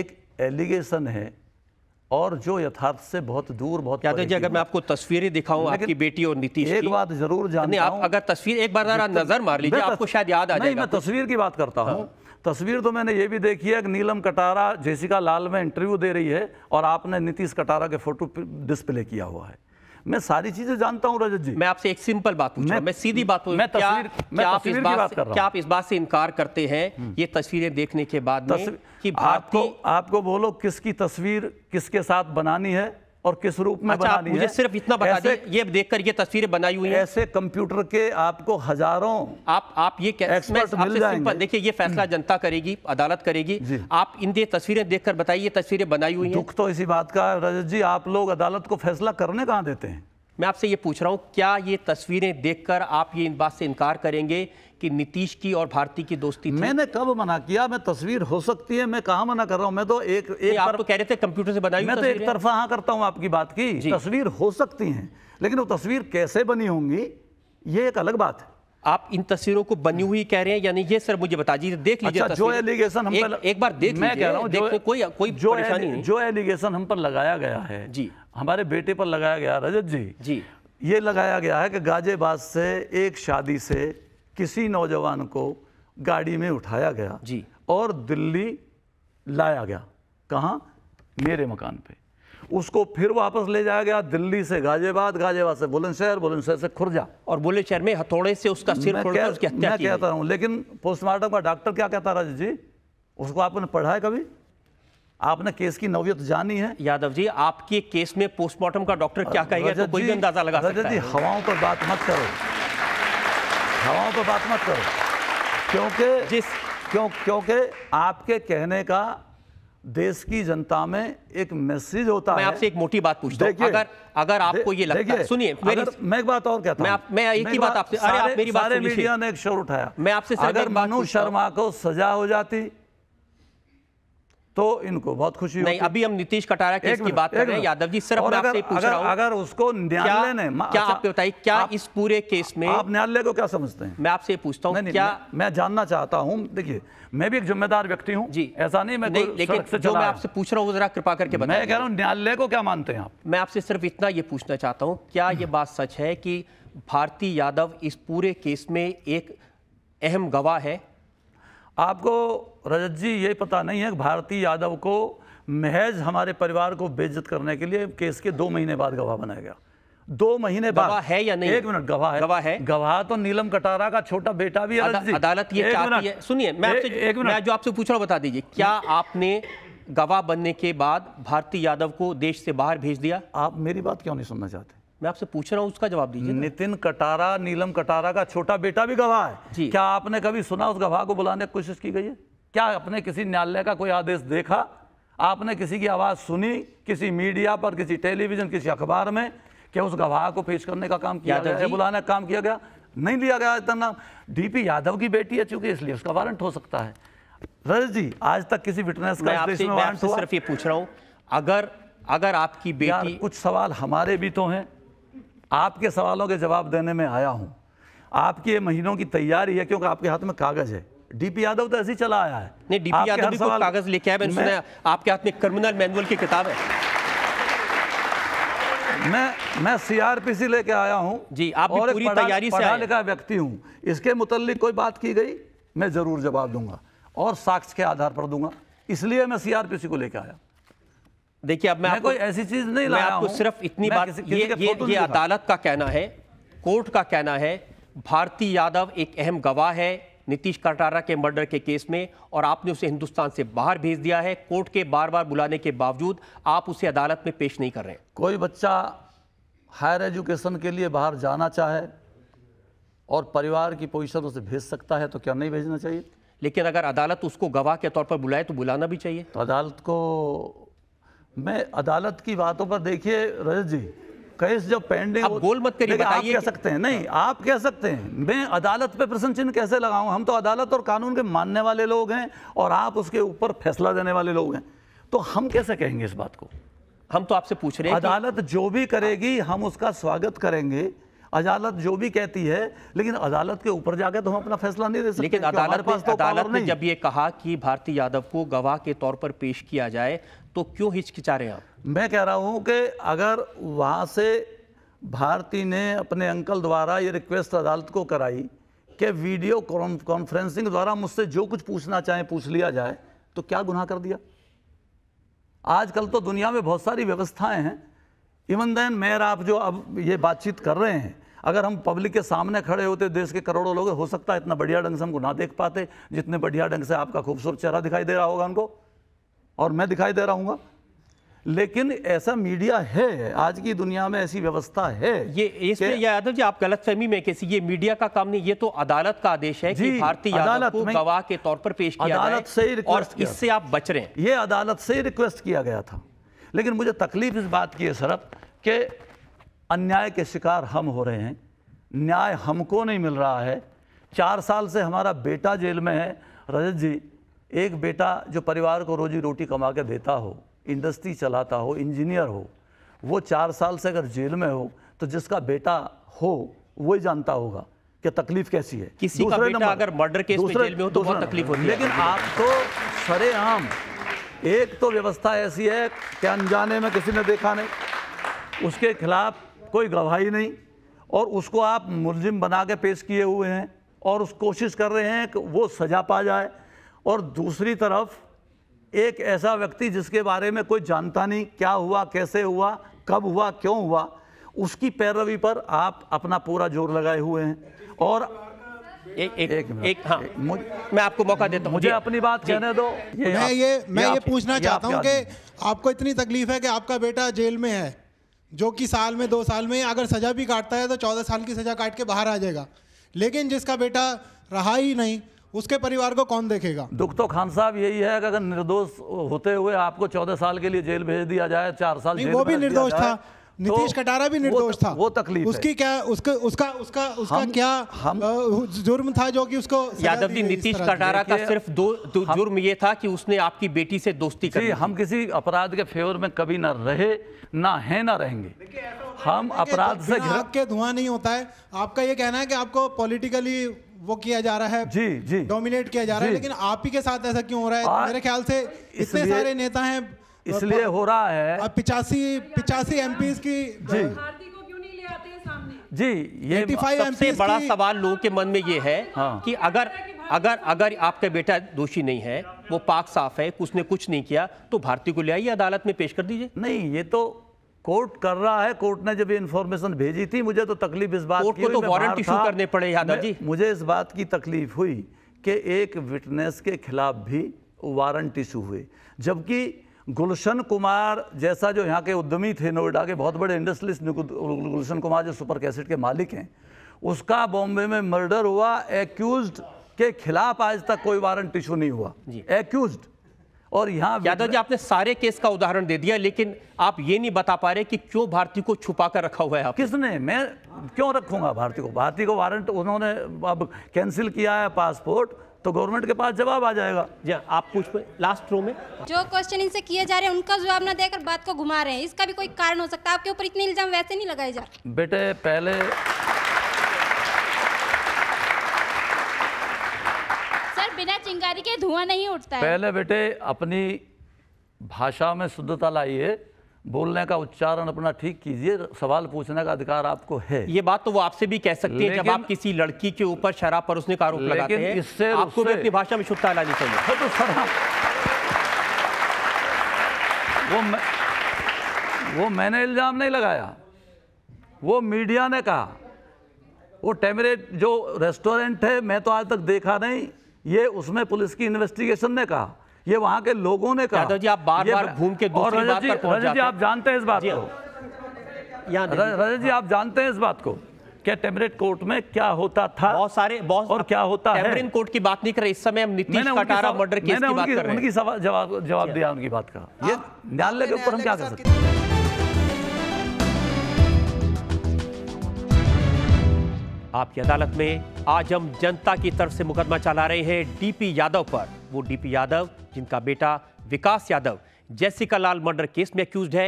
Speaker 4: एक एलिगेशन है और जो
Speaker 1: यथार्थ से बहुत दूर बहुत यादव जी अगर मैं आपको तस्वीरें दिखाऊं आपकी बेटी और नीतीश एक बात
Speaker 4: जरूर जानते आप
Speaker 1: अगर तस्वीर एक बार जरा नजर मार लीजिए आपको शायद याद आ जाएगा मैं तस्वीर की बात करता हूँ हाँ।
Speaker 4: तस्वीर तो मैंने ये भी देखी है कि नीलम कटारा जेसिका लाल में इंटरव्यू दे रही है और आपने नीतीश
Speaker 1: कटारा के फोटो डिस्प्ले किया हुआ है मैं सारी चीजें जानता हूँ रजत जी मैं आपसे एक सिंपल बात पूछ मैं, मैं सीधी बात पूछ मैं तस्वीर, क्या, मैं क्या आप इस बात से, क्या आप इस बात से इनकार करते हैं हम्म। ये तस्वीरें देखने के बाद में कि आपको आपको बोलो किसकी तस्वीर किसके साथ
Speaker 4: बनानी है और किस रूप में अच्छा, बना मुझे है सिर्फ इतना बता दें
Speaker 1: ये देखकर ये तस्वीरें बनाई हुई हैं ऐसे कंप्यूटर के आपको हजारों आप आप ये देखिए ये फैसला हम्म। जनता करेगी अदालत करेगी आप इन ये तस्वीरें देखकर बताइए तस्वीरें बनाई हुई दुख तो इसी बात का रजत जी आप लोग अदालत को फैसला करने कहाँ देते हैं मैं आपसे ये पूछ रहा हूँ क्या ये तस्वीरें देखकर आप ये इन बात से इनकार करेंगे कि नीतीश की और भारती की दोस्ती थी? मैंने कब मना
Speaker 4: किया मैं तस्वीर हो सकती है मैं कहा मना कर रहा हूँ मैं तो एक
Speaker 1: एक आप तर... तो कह रहे थे कंप्यूटर से बनाई मैं तो एक तरफा
Speaker 4: हाँ करता हूँ आपकी बात की तस्वीर हो सकती है लेकिन वो तस्वीर कैसे बनी होंगी
Speaker 1: ये एक अलग बात है आप इन तस्वीरों को बनी हुई कह रहे हैं यानी ये सर मुझे बता दीजिए देख लीजिए अच्छा, जो एलिगेशन हम एक, पर, एक बार देख मैं कह रहा हूँ कोई कोई जो परेशानी नहीं जो एलिगेशन हम पर लगाया
Speaker 4: गया है जी हमारे बेटे पर लगाया गया रजत जी जी ये लगाया गया है कि गाजियाबाद से एक शादी से किसी नौजवान को गाड़ी में उठाया गया जी और दिल्ली लाया गया कहाँ मेरे मकान पे उसको फिर वापस ले जाया गया दिल्ली से गाजियाबाद गाजियाबाद से बुलंदशहर बुलंदशहर से खुर्जा और बुलंदशहर में हथौड़े से उसका सिर मैं कह, उसकी हत्या मैं की कहता हूँ लेकिन पोस्टमार्टम का डॉक्टर क्या कहता राजू जी
Speaker 1: उसको आपने पढ़ा है कभी आपने केस की नवियत जानी है यादव जी आपके केस में पोस्टमार्टम का डॉक्टर क्या कहेगा तो कोई अंदाजा लगा सकता है जी हवाओं पर बात मत करो हवाओं पर बात मत करो क्योंकि जिस क्यों क्योंकि
Speaker 4: आपके कहने का देश की जनता में एक मैसेज होता मैं है मैं आपसे
Speaker 1: एक मोटी बात पूछता हूँ अगर अगर आपको ये लगता है सुनिए मेरी मैं एक बात और कहता हूँ मैं, आप, मैं एक ही बात आपसे अरे आप मेरी बात सारे मीडिया
Speaker 4: ने एक शोर उठाया
Speaker 1: मैं आपसे अगर मनु शर्मा को सजा हो जाती
Speaker 4: तो इनको बहुत खुशी नहीं अभी हम नीतीश कटारा केस की बात कर रहे हैं यादव जी सिर्फ मैं आपसे पूछ रहा हूं अगर उसको न्यायालय ने क्या अच्छा, आप
Speaker 1: बताइए क्या इस पूरे केस
Speaker 4: में आप न्यायालय को क्या समझते हैं मैं आपसे पूछता हूं क्या मैं जानना चाहता हूं देखिए मैं भी एक जिम्मेदार व्यक्ति हूं जी ऐसा नहीं मैं लेकिन जो मैं आपसे
Speaker 1: पूछ रहा हूँ जरा कृपा
Speaker 4: करके बताएं मैं कह रहा हूँ न्यायालय को
Speaker 1: क्या मानते हैं आप मैं आपसे सिर्फ इतना ये पूछना चाहता हूँ क्या ये बात सच है कि भारती यादव इस पूरे केस में एक अहम गवाह है आपको
Speaker 4: रजत जी ये पता नहीं है कि भारती यादव को महज हमारे परिवार को बेइज्जत करने के लिए केस के दो महीने बाद गवाह बनाया गया दो महीने बाद है या नहीं एक मिनट गवाह है गवाह है गवाह तो नीलम कटारा का छोटा बेटा भी अदा, अदालत ये चाहती है सुनिए मैं आपसे एक मिनट जो
Speaker 1: आपसे पूछ रहा हूँ बता दीजिए क्या हम्म। आपने गवाह बनने के बाद भारती यादव को देश से बाहर भेज दिया आप मेरी बात क्यों नहीं सुनना चाहते मैं आपसे पूछ रहा हूँ उसका जवाब दीजिए नितिन कटारा
Speaker 4: नीलम कटारा का छोटा बेटा भी गवाह है क्या आपने कभी सुना उस गवाह को बुलाने की कोशिश की गई है क्या आपने किसी न्यायालय का कोई आदेश देखा आपने किसी की आवाज़ सुनी किसी मीडिया पर किसी टेलीविज़न किसी अखबार में क्या उस गवाह को पेश करने का काम किया गया बुलाने का काम किया गया नहीं लिया गया इतना नाम डीपी यादव की बेटी है चूंकि इसलिए उसका वारंट हो सकता है रज जी आज तक किसी विटनेस का वारंट सिर्फ ये पूछ रहा हूं अगर अगर आपकी बेटी कुछ सवाल हमारे भी तो हैं आपके सवालों के जवाब देने में आया हूं आपकी ये महीनों की तैयारी है क्योंकि आपके हाथ में कागज़ है डीपी यादव तो ऐसे ही चला आया है नहीं डीपी यादव भी कुछ कागज लेके आया मैंने सुना
Speaker 1: आपके हाथ में क्रिमिनल मैनुअल की किताब है
Speaker 4: मैं मैं सीआरपीसी लेके आया हूं जी आप और पूरी तैयारी से पढ़ा लिखा व्यक्ति हूं इसके मुतलिक कोई बात की गई मैं जरूर जवाब दूंगा और
Speaker 1: साक्ष के आधार पर दूंगा इसलिए मैं सीआरपीसी को लेके आया देखिए अब मैं, मैं आपको कोई ऐसी चीज नहीं लाया आपको सिर्फ इतनी बात ये अदालत का कहना है कोर्ट का कहना है भारती यादव एक अहम गवाह है नीतीश कटारा के मर्डर के केस में और आपने उसे हिंदुस्तान से बाहर भेज दिया है कोर्ट के बार बार बुलाने के बावजूद आप उसे अदालत में पेश नहीं कर रहे कोई बच्चा हायर एजुकेशन के लिए बाहर जाना चाहे
Speaker 4: और परिवार की पोजिशन उसे भेज सकता है तो क्या नहीं भेजना चाहिए लेकिन अगर अदालत उसको
Speaker 1: गवाह के तौर पर बुलाए तो बुलाना
Speaker 4: भी चाहिए तो अदालत को मैं अदालत की बातों पर देखिए रजत जी केस जब पेंडिंग आप गोल मत करिए आप कह सकते हैं नहीं आप कह सकते हैं मैं अदालत पे प्रश्न चिन्ह कैसे लगाऊं हम तो अदालत और कानून के मानने वाले लोग हैं और आप उसके ऊपर फैसला देने वाले लोग हैं तो हम कैसे कहेंगे इस बात को हम तो आपसे पूछ रहे हैं अदालत जो भी करेगी हम उसका स्वागत करेंगे अदालत जो भी कहती है लेकिन अदालत के ऊपर जाकर तो हम अपना फैसला नहीं दे सकते लेकिन अदालत पास तो अदालत ने जब
Speaker 1: ये कहा कि भारती यादव को गवाह के तौर पर पेश किया जाए तो क्यों हिचकिचा रहे हैं आप
Speaker 4: मैं कह रहा हूं कि अगर वहां से भारती ने अपने अंकल द्वारा ये रिक्वेस्ट अदालत को कराई कि वीडियो कॉन्फ्रेंसिंग द्वारा मुझसे जो कुछ पूछना चाहे पूछ लिया जाए तो क्या गुनाह कर दिया आजकल तो दुनिया में बहुत सारी व्यवस्थाएं हैं इवन देन मेयर आप जो अब ये बातचीत कर रहे हैं अगर हम पब्लिक के सामने खड़े होते देश के करोड़ों लोग हो सकता है इतना बढ़िया ढंग से हमको ना देख पाते जितने बढ़िया ढंग से आपका खूबसूरत चेहरा दिखाई दे रहा होगा उनको और मैं दिखाई दे रहा हूँ लेकिन ऐसा मीडिया है आज की दुनिया में ऐसी व्यवस्था है
Speaker 1: ये इसमें यादव जी आप गलतफहमी में कैसी ये मीडिया का काम नहीं ये तो अदालत का आदेश है कि भारतीय अदालत को गवाह के तौर पर पेश किया अदालत से
Speaker 4: ही और इससे आप बच रहे हैं ये अदालत से रिक्वेस्ट किया गया था लेकिन मुझे तकलीफ इस बात की है सरब के अन्याय के शिकार हम हो रहे हैं न्याय हमको नहीं मिल रहा है चार साल से हमारा बेटा जेल में है रजत जी एक बेटा जो परिवार को रोजी रोटी कमा के देता हो इंडस्ट्री चलाता हो इंजीनियर हो वो चार साल से अगर जेल में हो तो जिसका बेटा हो वही जानता होगा कि तकलीफ कैसी है किसी का बेटा अगर मर्डर केस में जेल में हो तो बहुत तकलीफ होती है लेकिन आपको सरेआम एक तो व्यवस्था ऐसी है कि अनजाने में किसी ने देखा नहीं उसके खिलाफ कोई गवाही नहीं और उसको आप मुलजिम बना के पेश किए हुए हैं और उस कोशिश कर रहे हैं कि वो सजा पा जाए और दूसरी तरफ एक ऐसा व्यक्ति जिसके बारे में कोई जानता नहीं क्या हुआ कैसे हुआ कब हुआ क्यों हुआ उसकी पैरवी पर आप अपना पूरा जोर लगाए हुए
Speaker 1: हैं और एक एक एक, एक हाँ मैं आपको मौका देता हूँ मुझे अपनी बात कहने दो ये मैं ये मैं ये पूछना चाहता हूँ कि
Speaker 3: आपको इतनी तकलीफ है कि आपका बेटा जेल में है जो कि साल में दो साल में अगर सज़ा भी काटता है तो चौदह साल की सज़ा काट के बाहर आ जाएगा लेकिन जिसका बेटा रहा ही नहीं उसके परिवार को कौन देखेगा दुख तो खान
Speaker 4: साहब यही है कि अगर निर्दोष होते हुए आपको चौदह साल के लिए जेल भेज दिया जाए चार साल जेल वो भी निर्दोष था नीतीश तो कटारा भी निर्दोष था वो तकलीफ उसकी क्या उसके उसका उसका उसका हम, क्या हम जुर्म था जो कि उसको यादव जी नीतीश कटारा का सिर्फ
Speaker 1: दो, दो जुर्म ये था कि उसने आपकी बेटी से दोस्ती कर हम किसी अपराध के फेवर में कभी ना रहे
Speaker 4: ना है ना रहेंगे हम अपराध से
Speaker 3: धुआं नहीं होता है आपका ये कहना है कि आपको पॉलिटिकली वो किया जा रहा है जी जी डोमिनेट किया जा रहा है लेकिन आप ही के साथ ऐसा क्यों हो रहा है मेरे ख्याल से इतने सारे नेता हैं इसलिए हो रहा है पिचासी पिचासी एम की जी
Speaker 1: जी ये सबसे बड़ा सवाल लोगों के मन में ये है हाँ। कि अगर अगर अगर आपका बेटा दोषी नहीं है वो पाक साफ है उसने कुछ नहीं किया तो भारतीय को ले आइए अदालत में पेश कर दीजिए नहीं ये तो कोर्ट कर रहा है कोर्ट ने जब ये इन्फॉर्मेशन भेजी थी मुझे तो तकलीफ इस बात की को तो वारंट इशू करने पड़े यादव जी
Speaker 4: मुझे इस बात की तकलीफ हुई कि एक विटनेस के खिलाफ भी वारंट इशू हुए जबकि गुलशन कुमार जैसा जो यहाँ के उद्यमी थे नोएडा के बहुत बड़े इंडस्ट्रियलिस्ट गुलशन कुमार जो सुपर कैसेट के मालिक हैं उसका बॉम्बे में मर्डर हुआ एक्यूज के खिलाफ आज तक कोई वारंट इशू नहीं हुआ
Speaker 1: एक्यूज्ड और यहाँ यादव जी आपने सारे केस का उदाहरण दे दिया लेकिन आप ये नहीं बता पा रहे कि क्यों भारती को छुपा कर रखा हुआ है आप किसने मैं क्यों रखूंगा भारती को भारती को
Speaker 4: वारंट उन्होंने अब कैंसिल किया है पासपोर्ट तो गवर्नमेंट के पास जवाब आ जाएगा जी हाँ,
Speaker 1: आप पूछ लास्ट रो में जो क्वेश्चन इनसे किए जा रहे हैं उनका जवाब ना देकर बात को घुमा रहे हैं इसका भी कोई कारण हो सकता है आपके ऊपर इतने इल्जाम वैसे नहीं लगाए जा रहे बेटे पहले बिना चिंगारी के धुआं नहीं उठता है
Speaker 4: पहले बेटे अपनी भाषा में शुद्धता लाइए बोलने का
Speaker 1: उच्चारण अपना ठीक कीजिए सवाल पूछने का अधिकार आपको है ये बात तो वो आपसे भी कह सकती है जब आप किसी लड़की के ऊपर शराब पर उसने आरोप लगाते हैं इससे आपको भी अपनी भाषा में शुद्धता लानी चाहिए हाँ तो वो मैं, वो
Speaker 4: मैंने इल्ज़ाम नहीं लगाया वो मीडिया ने कहा वो टेमरेट जो रेस्टोरेंट है मैं तो आज तक देखा नहीं ये उसमें पुलिस की इन्वेस्टिगेशन ने कहा ये वहां के लोगों ने कहा जी आप बार बार घूम के और रजत जी रजत जी आप जानते हैं इस बात को रजत जी आप जानते हैं इस बात को क्या टेमरेट कोर्ट में क्या
Speaker 1: होता था बहुत सारे बहुत और क्या होता है कोर्ट की बात नहीं कर रहे इस समय हम नीतीश कटारा मर्डर केस की बात कर रहे हैं उनकी
Speaker 4: जवाब जवाब दिया उनकी बात का ये हाँ। न्यायालय के ऊपर हम क्या कर सकते हैं
Speaker 1: आपकी अदालत में आज हम जनता की तरफ से मुकदमा चला रहे हैं डीपी यादव पर वो डीपी यादव जिनका बेटा Vikas Yadav Jessica Lal murder case में अक्यूज है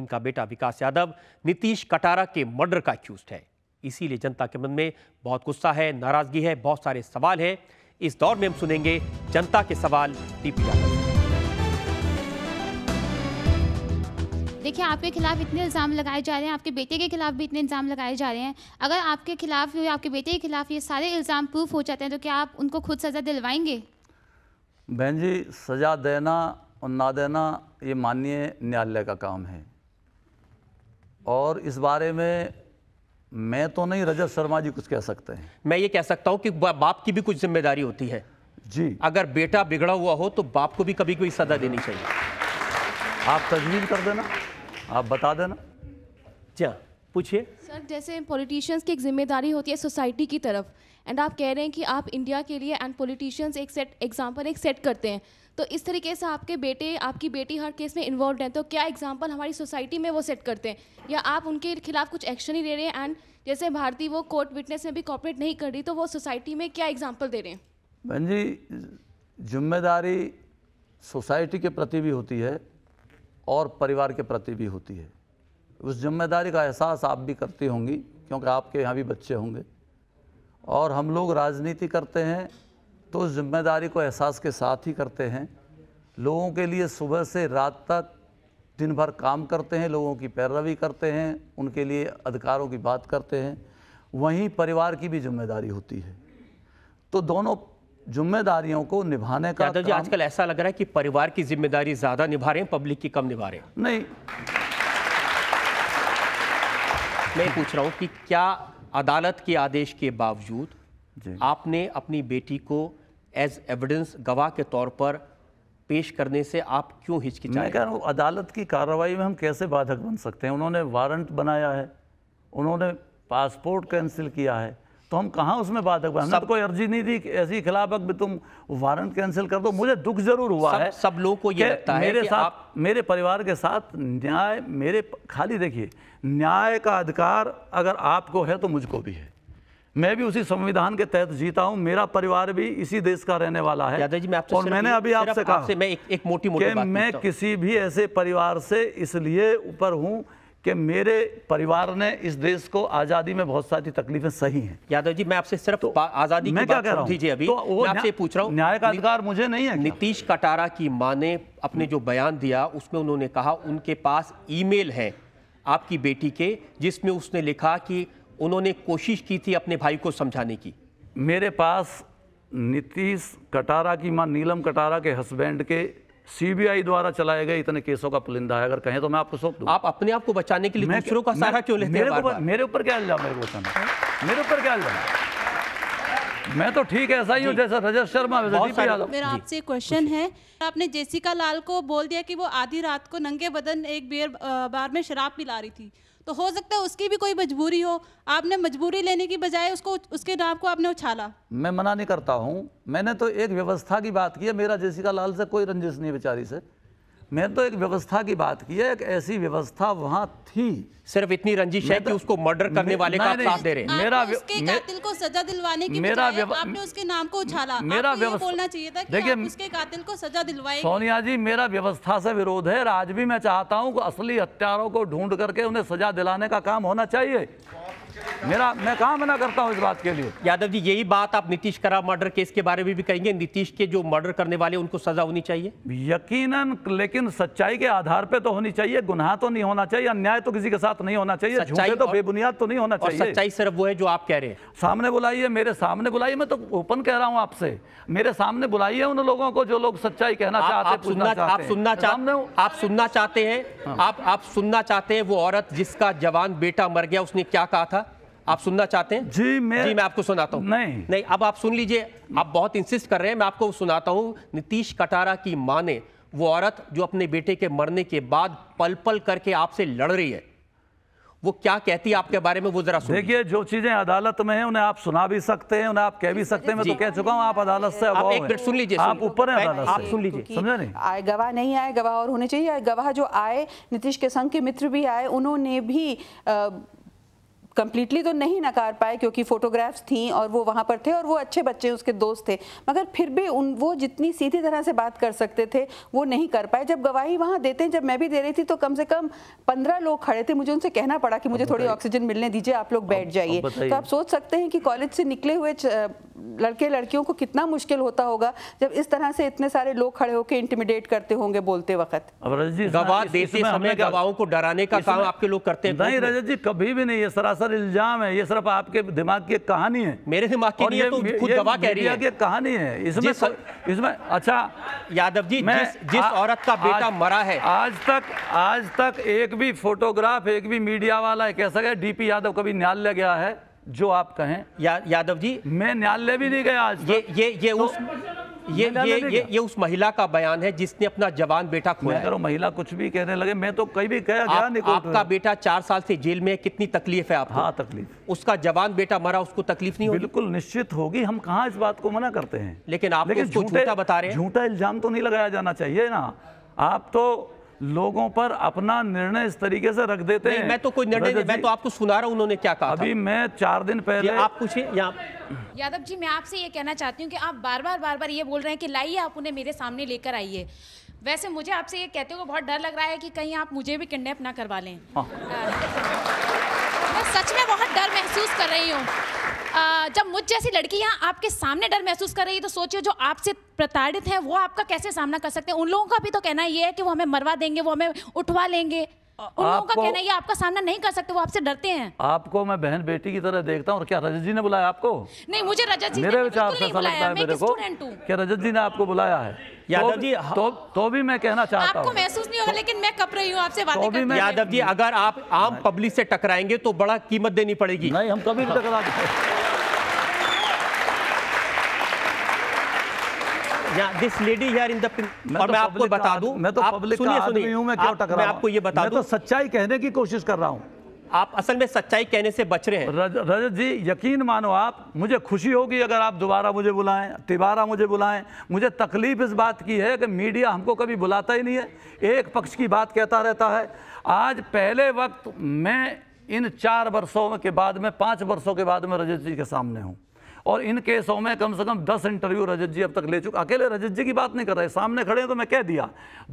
Speaker 1: इनका बेटा विकास यादव नीतीश कटारा के मर्डर का अक्यूज है इसीलिए जनता के मन में बहुत गुस्सा है नाराजगी है बहुत सारे सवाल है इस दौर में हम सुनेंगे जनता के सवाल डीपी यादव
Speaker 3: देखिए आपके खिलाफ इतने इल्ज़ाम लगाए जा रहे हैं आपके बेटे के खिलाफ भी इतने इल्ज़ाम लगाए जा रहे हैं अगर आपके खिलाफ या आपके बेटे के खिलाफ ये सारे इल्ज़ाम प्रूफ हो जाते हैं तो क्या आप उनको खुद सज़ा दिलवाएंगे
Speaker 4: बहन जी सज़ा देना और ना देना ये माननीय न्यायालय का काम है और इस बारे में मैं तो नहीं रजत शर्मा जी कुछ कह सकते
Speaker 1: हैं मैं ये कह सकता हूँ कि बाप की भी कुछ जिम्मेदारी होती है जी अगर बेटा बिगड़ा हुआ हो तो बाप को भी कभी कोई सजा देनी चाहिए आप तजवीज़ कर देना आप बता देना क्या अच्छा, पूछिए
Speaker 3: सर जैसे पॉलिटिशियंस की एक जिम्मेदारी होती है सोसाइटी की तरफ एंड आप कह रहे हैं कि आप इंडिया के लिए एंड पॉलिटिशियंस एक सेट एग्जाम्पल एक सेट करते हैं तो इस तरीके से आपके बेटे आपकी बेटी हर केस में इन्वॉल्व हैं तो क्या एग्जाम्पल हमारी सोसाइटी में वो सेट करते हैं या आप उनके खिलाफ कुछ एक्शन ही ले रहे हैं एंड जैसे भारती वो कोर्ट विटनेस में भी कॉपरेट नहीं कर रही तो वो सोसाइटी में क्या एग्जाम्पल दे रहे हैं
Speaker 4: बहन जी जिम्मेदारी सोसाइटी के प्रति भी होती है और परिवार के प्रति भी होती है उस जिम्मेदारी का एहसास आप भी करती होंगी क्योंकि आपके यहाँ भी बच्चे होंगे और हम लोग राजनीति करते हैं तो उस जिम्मेदारी को एहसास के साथ ही करते हैं लोगों के लिए सुबह से रात तक दिन भर काम करते हैं लोगों की पैरवी करते हैं उनके लिए अधिकारों की बात करते हैं वहीं परिवार की भी जिम्मेदारी होती है तो दोनों जिम्मेदारियों को निभाने का यादव जी आजकल
Speaker 1: ऐसा लग रहा है कि परिवार की जिम्मेदारी ज़्यादा निभा रहे हैं पब्लिक की कम निभा रहे हैं नहीं मैं पूछ रहा हूं कि क्या अदालत के आदेश के बावजूद आपने अपनी बेटी को एज एविडेंस गवाह के तौर पर पेश करने से आप क्यों हिचकिचाए मैं कह रहा हूँ अदालत की कार्रवाई में हम कैसे बाधक बन
Speaker 4: सकते हैं उन्होंने वारंट बनाया है उन्होंने पासपोर्ट कैंसिल किया है तो हम कहाँ उसमें बात है तो सब कोई अर्जी नहीं थी ऐसी खिलाफ अब तुम वारंट कैंसिल कर दो मुझे दुख जरूर हुआ सब, है सब लोग को ये लगता है मेरे साथ आप... मेरे परिवार के साथ न्याय मेरे खाली देखिए न्याय का अधिकार अगर आपको है तो मुझको भी है मैं भी उसी संविधान के तहत जीता हूं मेरा परिवार भी इसी देश का रहने वाला है जी मैं और मैंने अभी आपसे कहा मैं एक,
Speaker 1: एक मोटी मोटी मैं किसी
Speaker 4: भी ऐसे परिवार से इसलिए ऊपर हूं कि मेरे परिवार ने इस देश को आज़ादी में बहुत सारी तकलीफें सही हैं यादव जी
Speaker 1: मैं आपसे सिर्फ तो, आज़ादी की बात कह रहा अभी तो वो मैं आपसे पूछ रहा हूँ न्याय का अधिकार मुझे नहीं है नीतीश कटारा की माँ ने अपने जो बयान दिया उसमें उन्होंने कहा उनके पास ईमेल है आपकी बेटी के जिसमें उसने लिखा कि उन्होंने कोशिश की थी अपने भाई को समझाने की मेरे पास नीतीश कटारा की माँ नीलम कटारा के
Speaker 4: हस्बैंड के सीबीआई द्वारा चलाए गए इतने केसों का पुलिंदा है अगर कहें तो मैं आपको सौंप दूं आप अपने आप
Speaker 1: को बचाने के लिए दूसरों का सारा क्यों लेते हैं
Speaker 4: मेरे ऊपर क्या इल्जाम मेरे को बचाना मेरे ऊपर क्या इल्जाम मैं तो ठीक है ऐसा ही हूँ जैसा रजत शर्मा मेरा
Speaker 3: आपसे क्वेश्चन है आपने जेसिका लाल को बोल दिया कि वो आधी रात को नंगे बदन एक बेर बार में शराब पिला रही थी तो हो सकता है उसकी भी कोई मजबूरी हो आपने मजबूरी लेने की बजाय उसको
Speaker 1: उसके नाम को आपने उछाला
Speaker 4: मैं मना नहीं करता हूँ मैंने तो एक व्यवस्था की बात की है मेरा जैसिका लाल से कोई रंजिश नहीं बेचारी से मैं तो एक व्यवस्था की बात की है एक ऐसी व्यवस्था वहाँ
Speaker 1: थी सिर्फ इतनी रंजिश है कि तो- उसको मर्डर करने वाले का साथ दे रहे हैं मेरा उसके कातिल
Speaker 3: को सजा दिलवाने की मेरा आपने उसके नाम को उछाला मेरा बोलना चाहिए था देखिए उसके कातिल को सजा दिलवाए सोनिया
Speaker 4: जी मेरा व्यवस्था से विरोध है और आज भी मैं चाहता हूँ असली हत्यारों को ढूंढ करके उन्हें सजा दिलाने का काम होना चाहिए
Speaker 1: मेरा मैं कहा मना करता हूँ इस बात के लिए यादव जी यही बात आप नीतीश करा मर्डर केस के बारे में भी, कहेंगे नीतीश के जो मर्डर करने वाले उनको सजा होनी चाहिए यकीनन लेकिन सच्चाई के आधार पे तो होनी चाहिए गुनाह तो नहीं होना चाहिए
Speaker 4: अन्याय तो किसी के साथ नहीं होना चाहिए झूठे तो बेबुनियाद तो नहीं होना चाहिए सच्चाई सिर्फ वो है जो आप कह रहे हैं सामने बुलाइए मेरे सामने बुलाइए मैं तो ओपन कह रहा हूँ आपसे मेरे सामने बुलाइए उन लोगों को जो लोग सच्चाई
Speaker 1: कहना चाहते हैं आप सुनना चाहते हैं हाँ। आप सुनना चाहते हैं वो औरत जिसका जवान बेटा मर गया उसने क्या कहा था आप सुनना चाहते हैं जी मैं जी मैं आपको सुनाता हूँ नहीं नहीं अब आप सुन लीजिए आप बहुत इंसिस्ट कर रहे हैं मैं आपको सुनाता हूँ नीतीश कटारा की माँ ने वो औरत जो अपने बेटे के मरने के बाद पल पल करके आपसे लड़ रही है वो क्या कहती है आपके बारे में वो जरा देखिए
Speaker 4: जो चीजें अदालत में है उन्हें आप सुना भी सकते हैं उन्हें आप कह भी सकते हैं मैं तो कह चुका हूँ आप अदालत से आप एक सुन लीजिए आप ऊपर हैं अदालत आप सुन लीजिए समझा नहीं
Speaker 1: आए गवाह नहीं आए गवाह और होने चाहिए गवाह जो आए नीतीश के संघ के मित्र भी आए उन्होंने भी कंप्लीटली तो नहीं नकार पाए क्योंकि फोटोग्राफ्स थी और वो वहाँ पर थे और वो अच्छे बच्चे उसके दोस्त थे मगर फिर भी उन वो जितनी सीधी तरह से बात कर सकते थे वो नहीं कर पाए जब गवाही वहाँ देते हैं जब मैं भी दे रही थी तो कम से कम पंद्रह लोग खड़े थे मुझे उनसे कहना पड़ा कि मुझे थोड़ी ऑक्सीजन मिलने दीजिए आप लोग बैठ जाइए तो आप सोच सकते हैं कि कॉलेज से निकले हुए लड़के लड़कियों को कितना मुश्किल होता होगा जब इस तरह से इतने सारे लोग खड़े होकर इंटिमिडेट करते होंगे बोलते वक्त गवाह देते समय गवाहों को डराने का काम आपके लोग करते हैं नहीं रजत
Speaker 4: जी कभी भी नहीं है सरासर सरासर इल्जाम है ये सिर्फ आपके दिमाग की कहानी है मेरे दिमाग की नहीं है तो खुद गवाह कह रही है ये कहानी है इसमें इसमें अच्छा
Speaker 1: यादव जी मैं जिस, जिस औरत का बेटा मरा है आज तक आज तक एक भी फोटोग्राफ
Speaker 4: एक भी मीडिया वाला कह सके डीपी यादव कभी न्यायालय गया है जो आप कहें या, यादव
Speaker 1: जी मैं न्यायालय भी नहीं गया आज ये ये ये तो उस ये ये, ये ये उस महिला का बयान है जिसने अपना जवान बेटा खोया करो महिला कुछ भी कहने लगे मैं तो कहीं भी गया आप, गया आपका तो। बेटा चार साल से जेल में है कितनी तकलीफ है आपको हाँ तकलीफ उसका जवान बेटा मरा उसको तकलीफ नहीं होगी बिल्कुल निश्चित होगी हम कहा इस बात को मना करते हैं लेकिन आप झूठा बता रहे झूठा
Speaker 4: इल्जाम तो नहीं लगाया जाना चाहिए ना आप तो लोगों पर अपना निर्णय इस तरीके से रख
Speaker 1: देते हैं मैं तो कोई निर्णय मैं तो आपको सुना रहा हूँ उन्होंने क्या कहा अभी मैं चार दिन पहले आप पूछिए
Speaker 3: यादव जी मैं आपसे ये कहना चाहती हूँ कि आप बार बार बार बार ये बोल रहे हैं कि लाइए आप उन्हें मेरे सामने लेकर आइए वैसे मुझे आपसे ये कहते हुए बहुत डर लग रहा है कि कहीं आप मुझे भी किडनेप ना करवा लें हाँ। मैं सच में बहुत डर महसूस कर रही हूँ जब मुझ जैसी लड़की यहाँ आपके सामने डर महसूस कर रही है तो सोचिए जो आपसे प्रताड़ित हैं वो आपका कैसे सामना कर सकते हैं उन लोगों का भी तो कहना ये है कि वो हमें मरवा देंगे वो हमें उठवा लेंगे
Speaker 4: उन लोगों का ये
Speaker 3: आपका सामना नहीं कर सकते वो आपसे डरते हैं
Speaker 4: आपको मैं बहन बेटी की तरह देखता हूँ क्या रजत जी ने बुलाया आपको
Speaker 3: नहीं मुझे रजत जी मेरे विचार से ऐसा लगता है मेरे को
Speaker 4: क्या रजत जी ने आपको बुलाया है यादव तो-
Speaker 3: जी तो,
Speaker 1: हाँ। तो भी मैं कहना चाहता हूँ आपको
Speaker 3: महसूस नहीं होगा तो- लेकिन मैं कप रही हूँ आपसे बातें तो यादव जी
Speaker 1: अगर आप आम पब्लिक से टकराएंगे तो बड़ा कीमत देनी पड़ेगी नहीं हम कभी टकरा this lady here in the और तो मैं आपको बता दूं मैं तो पब्लिक का आदमी हूं मैं क्यों टकरा मैं आपको ये बता तो दूं तो सच्चाई कहने की
Speaker 4: कोशिश कर रहा हूं
Speaker 1: आप असल में सच्चाई कहने से बच रहे हैं रजत जी यकीन मानो आप
Speaker 4: मुझे खुशी होगी अगर आप दोबारा मुझे बुलाएं तिबारा मुझे बुलाएं मुझे तकलीफ इस बात की है कि मीडिया हमको कभी बुलाता ही नहीं है एक पक्ष की बात कहता रहता है आज पहले वक्त मैं इन चार वर्षों के बाद में पाँच वर्षों के बाद में रजत जी के सामने हूँ और इन केसों में कम से कम दस इंटरव्यू रजत जी अब तक ले चुके अकेले रजत जी की बात नहीं कर रहे सामने खड़े हैं तो मैं कह दिया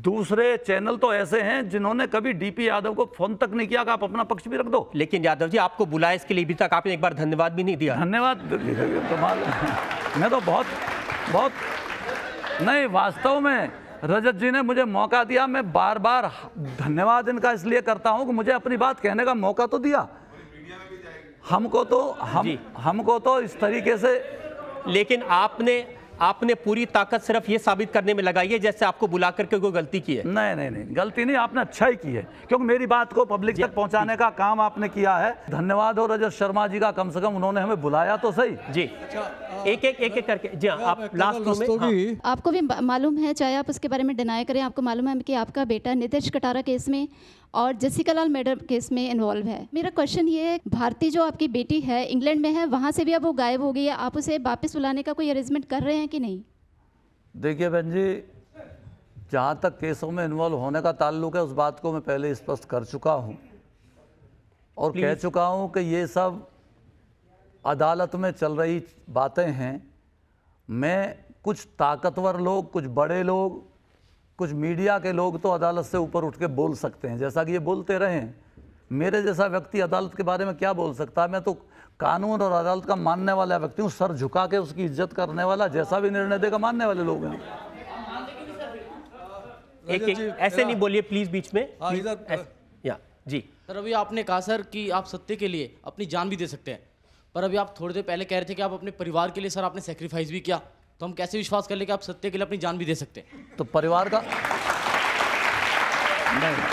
Speaker 4: दूसरे चैनल तो ऐसे हैं जिन्होंने कभी डीपी यादव को फोन तक नहीं
Speaker 1: किया कि आप अपना पक्ष भी रख दो लेकिन यादव जी आपको बुलाया इसके लिए अभी तक आपने एक बार धन्यवाद भी नहीं दिया धन्यवाद मैं तो बहुत बहुत नहीं वास्तव में
Speaker 4: रजत जी ने मुझे मौका दिया मैं बार बार धन्यवाद इनका इसलिए करता हूँ कि मुझे अपनी
Speaker 1: बात कहने का मौका तो दिया हमको तो हम हमको तो इस तरीके से लेकिन आपने आपने पूरी ताकत सिर्फ ये साबित करने में लगाई है जैसे आपको बुला करके कोई गलती की है नहीं नहीं नहीं गलती नहीं आपने अच्छा ही की है क्योंकि मेरी बात को पब्लिक
Speaker 4: तक पहुंचाने का काम आपने किया है धन्यवाद हो रजत शर्मा जी का कम से कम उन्होंने हमें बुलाया तो सही
Speaker 1: जी अच्छा, एक एक एक एक करके जी हाँ, आप लास्ट में हाँ।
Speaker 3: आपको भी मालूम है चाहे आप उसके बारे में डिनाई करें आपको मालूम है कि आपका बेटा नितेश कटारा केस में और जेसिका लाल मैडम केस में इन्वॉल्व है मेरा क्वेश्चन ये है भारती जो आपकी बेटी है इंग्लैंड में है वहाँ से भी अब वो गायब हो गई है आप उसे वापस बुलाने का कोई अरेंजमेंट कर रहे हैं कि नहीं
Speaker 4: देखिए बहन जी जहाँ तक केसों में इन्वॉल्व होने का ताल्लुक है उस बात को मैं पहले स्पष्ट कर चुका हूँ और कह चुका हूँ कि ये सब अदालत में चल रही बातें हैं मैं कुछ ताकतवर लोग कुछ बड़े लोग कुछ मीडिया के लोग तो अदालत से ऊपर उठ के बोल सकते हैं जैसा कि ये बोलते रहे मेरे जैसा व्यक्ति अदालत के बारे में क्या बोल सकता है मैं तो कानून और अदालत का मानने वाला व्यक्ति हूँ सर झुका के उसकी इज्जत करने वाला जैसा भी निर्णय देगा मानने वाले लोग हैं
Speaker 3: एक एक ऐसे नहीं बोलिए
Speaker 1: प्लीज बीच में हाँ, या जी
Speaker 3: सर अभी आपने कहा सर कि आप सत्य के लिए अपनी जान भी दे सकते हैं पर अभी आप थोड़ी देर पहले कह रहे थे कि आप अपने परिवार के लिए सर आपने सेक्रीफाइस भी किया तो हम कैसे विश्वास कर ले कि आप सत्य के लिए अपनी जान भी दे सकते हैं तो परिवार का नहीं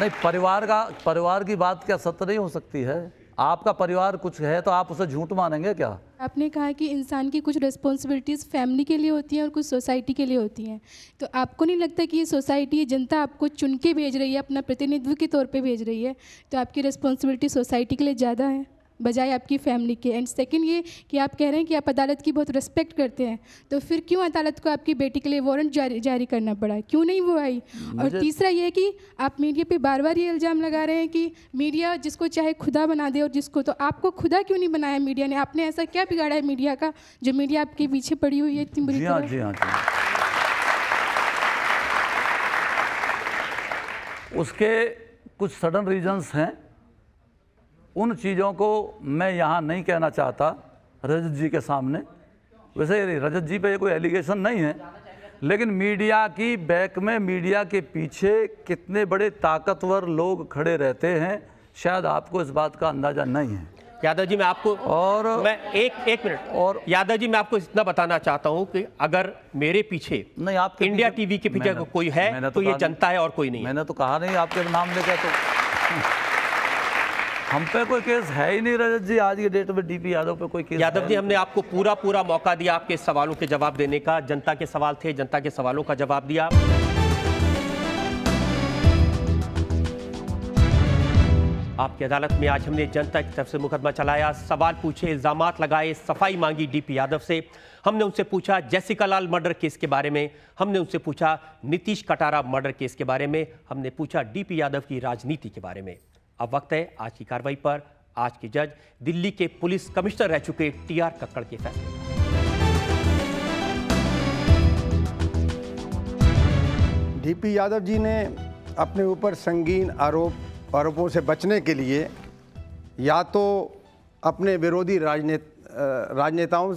Speaker 3: नहीं परिवार
Speaker 4: का परिवार की बात क्या सत्य नहीं हो सकती है आपका परिवार कुछ है तो आप उसे झूठ मानेंगे क्या
Speaker 2: आपने कहा कि इंसान की कुछ रिस्पॉन्सिबिलिटीज़ फैमिली के लिए होती हैं और कुछ सोसाइटी के लिए होती हैं तो आपको नहीं लगता कि ये सोसाइटी जनता आपको चुन के भेज रही है अपना प्रतिनिधित्व के तौर पे भेज रही है तो आपकी रिस्पॉन्सिबिलिटी सोसाइटी के लिए ज़्यादा है बजाय आपकी फैमिली के एंड सेकंड ये कि आप कह रहे हैं कि आप अदालत की बहुत रिस्पेक्ट करते हैं तो फिर क्यों अदालत को आपकी बेटी के लिए वारंट जारी जारी करना पड़ा क्यों नहीं वो आई और तीसरा ये कि आप मीडिया पे बार बार ये इल्ज़ाम लगा रहे हैं कि मीडिया जिसको चाहे खुदा बना दे और जिसको तो आपको खुदा क्यों नहीं बनाया मीडिया ने आपने ऐसा क्या बिगाड़ा है मीडिया का जो मीडिया आपके पीछे पड़ी हुई है इतनी बुरी हाँ,
Speaker 4: हाँ, हाँ। उसके कुछ सडन रीजन्स हैं उन चीज़ों को मैं यहाँ नहीं कहना चाहता रजत जी के सामने वैसे रजत जी पे कोई एलिगेशन नहीं है लेकिन मीडिया की बैक में मीडिया के पीछे कितने बड़े ताकतवर लोग खड़े
Speaker 1: रहते हैं शायद आपको इस बात का अंदाज़ा नहीं है यादव जी मैं आपको और मैं एक एक मिनट और यादव जी मैं आपको इतना बताना चाहता हूं कि अगर मेरे पीछे नहीं आप इंडिया टीवी के पीछे को कोई है तो, तो ये जनता है और कोई नहीं मैंने तो कहा नहीं आपके नाम लेकर तो
Speaker 4: हम पे कोई केस है ही नहीं रजत जी आज की डेट में डीपी यादव पे कोई केस यादव जी हमने
Speaker 1: आपको पूरा पूरा मौका दिया आपके सवालों के जवाब देने का जनता के सवाल थे जनता के सवालों का जवाब दिया आपकी अदालत में आज हमने जनता की तरफ से मुकदमा चलाया सवाल पूछे इल्जाम लगाए सफाई मांगी डीपी यादव से हमने उनसे पूछा जैसिका लाल मर्डर केस के बारे में हमने उनसे पूछा नीतीश कटारा मर्डर केस के बारे में हमने पूछा डीपी यादव की राजनीति के बारे में अब वक्त है आज की कार्रवाई पर आज के जज दिल्ली के पुलिस कमिश्नर रह चुके टी आर कक्कड़ के फैसले
Speaker 3: डीपी यादव जी ने अपने ऊपर संगीन आरोप आरोपों से बचने के लिए या तो अपने विरोधी राजने राजनेताओं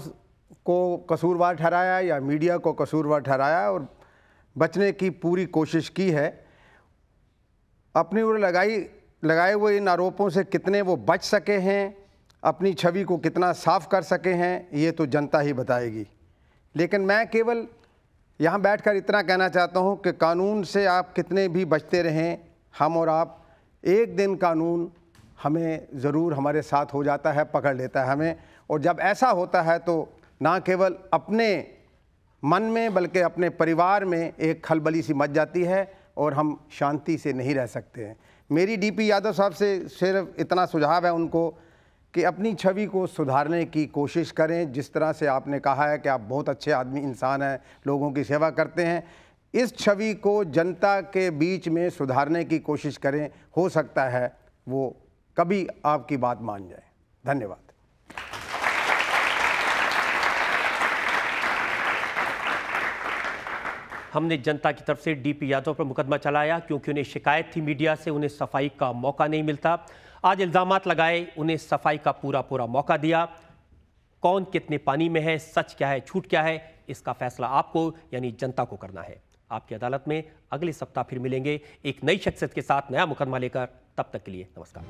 Speaker 3: को कसूरवार ठहराया या मीडिया को कसूरवार ठहराया और बचने की पूरी कोशिश की है अपने ऊपर लगाई लगाए हुए इन आरोपों से कितने वो बच सके हैं अपनी छवि को कितना साफ कर सके हैं ये तो जनता ही बताएगी लेकिन मैं केवल यहाँ बैठकर इतना कहना चाहता हूँ कि कानून से आप कितने भी बचते रहें हम और आप एक दिन कानून हमें ज़रूर हमारे साथ हो जाता है पकड़ लेता है हमें और जब ऐसा होता है तो ना केवल अपने मन में बल्कि अपने परिवार में एक खलबली सी मच जाती है और हम शांति से नहीं रह सकते हैं मेरी डीपी यादव साहब से सिर्फ इतना सुझाव है उनको कि अपनी छवि को सुधारने की कोशिश करें जिस तरह से आपने कहा है कि आप बहुत अच्छे आदमी इंसान हैं लोगों की सेवा करते हैं इस छवि को जनता के बीच में सुधारने की कोशिश करें हो सकता है वो कभी आपकी बात मान जाए धन्यवाद
Speaker 1: हमने जनता की तरफ से डीपी यादव पर मुकदमा चलाया क्योंकि उन्हें शिकायत थी मीडिया से उन्हें सफाई का मौका नहीं मिलता आज इल्ज़ाम लगाए उन्हें सफाई का पूरा पूरा मौका दिया कौन कितने पानी में है सच क्या है छूट क्या है इसका फैसला आपको यानी जनता को करना है आपकी अदालत में अगले सप्ताह फिर मिलेंगे एक नई शख्सियत के साथ नया मुकदमा लेकर तब तक के लिए नमस्कार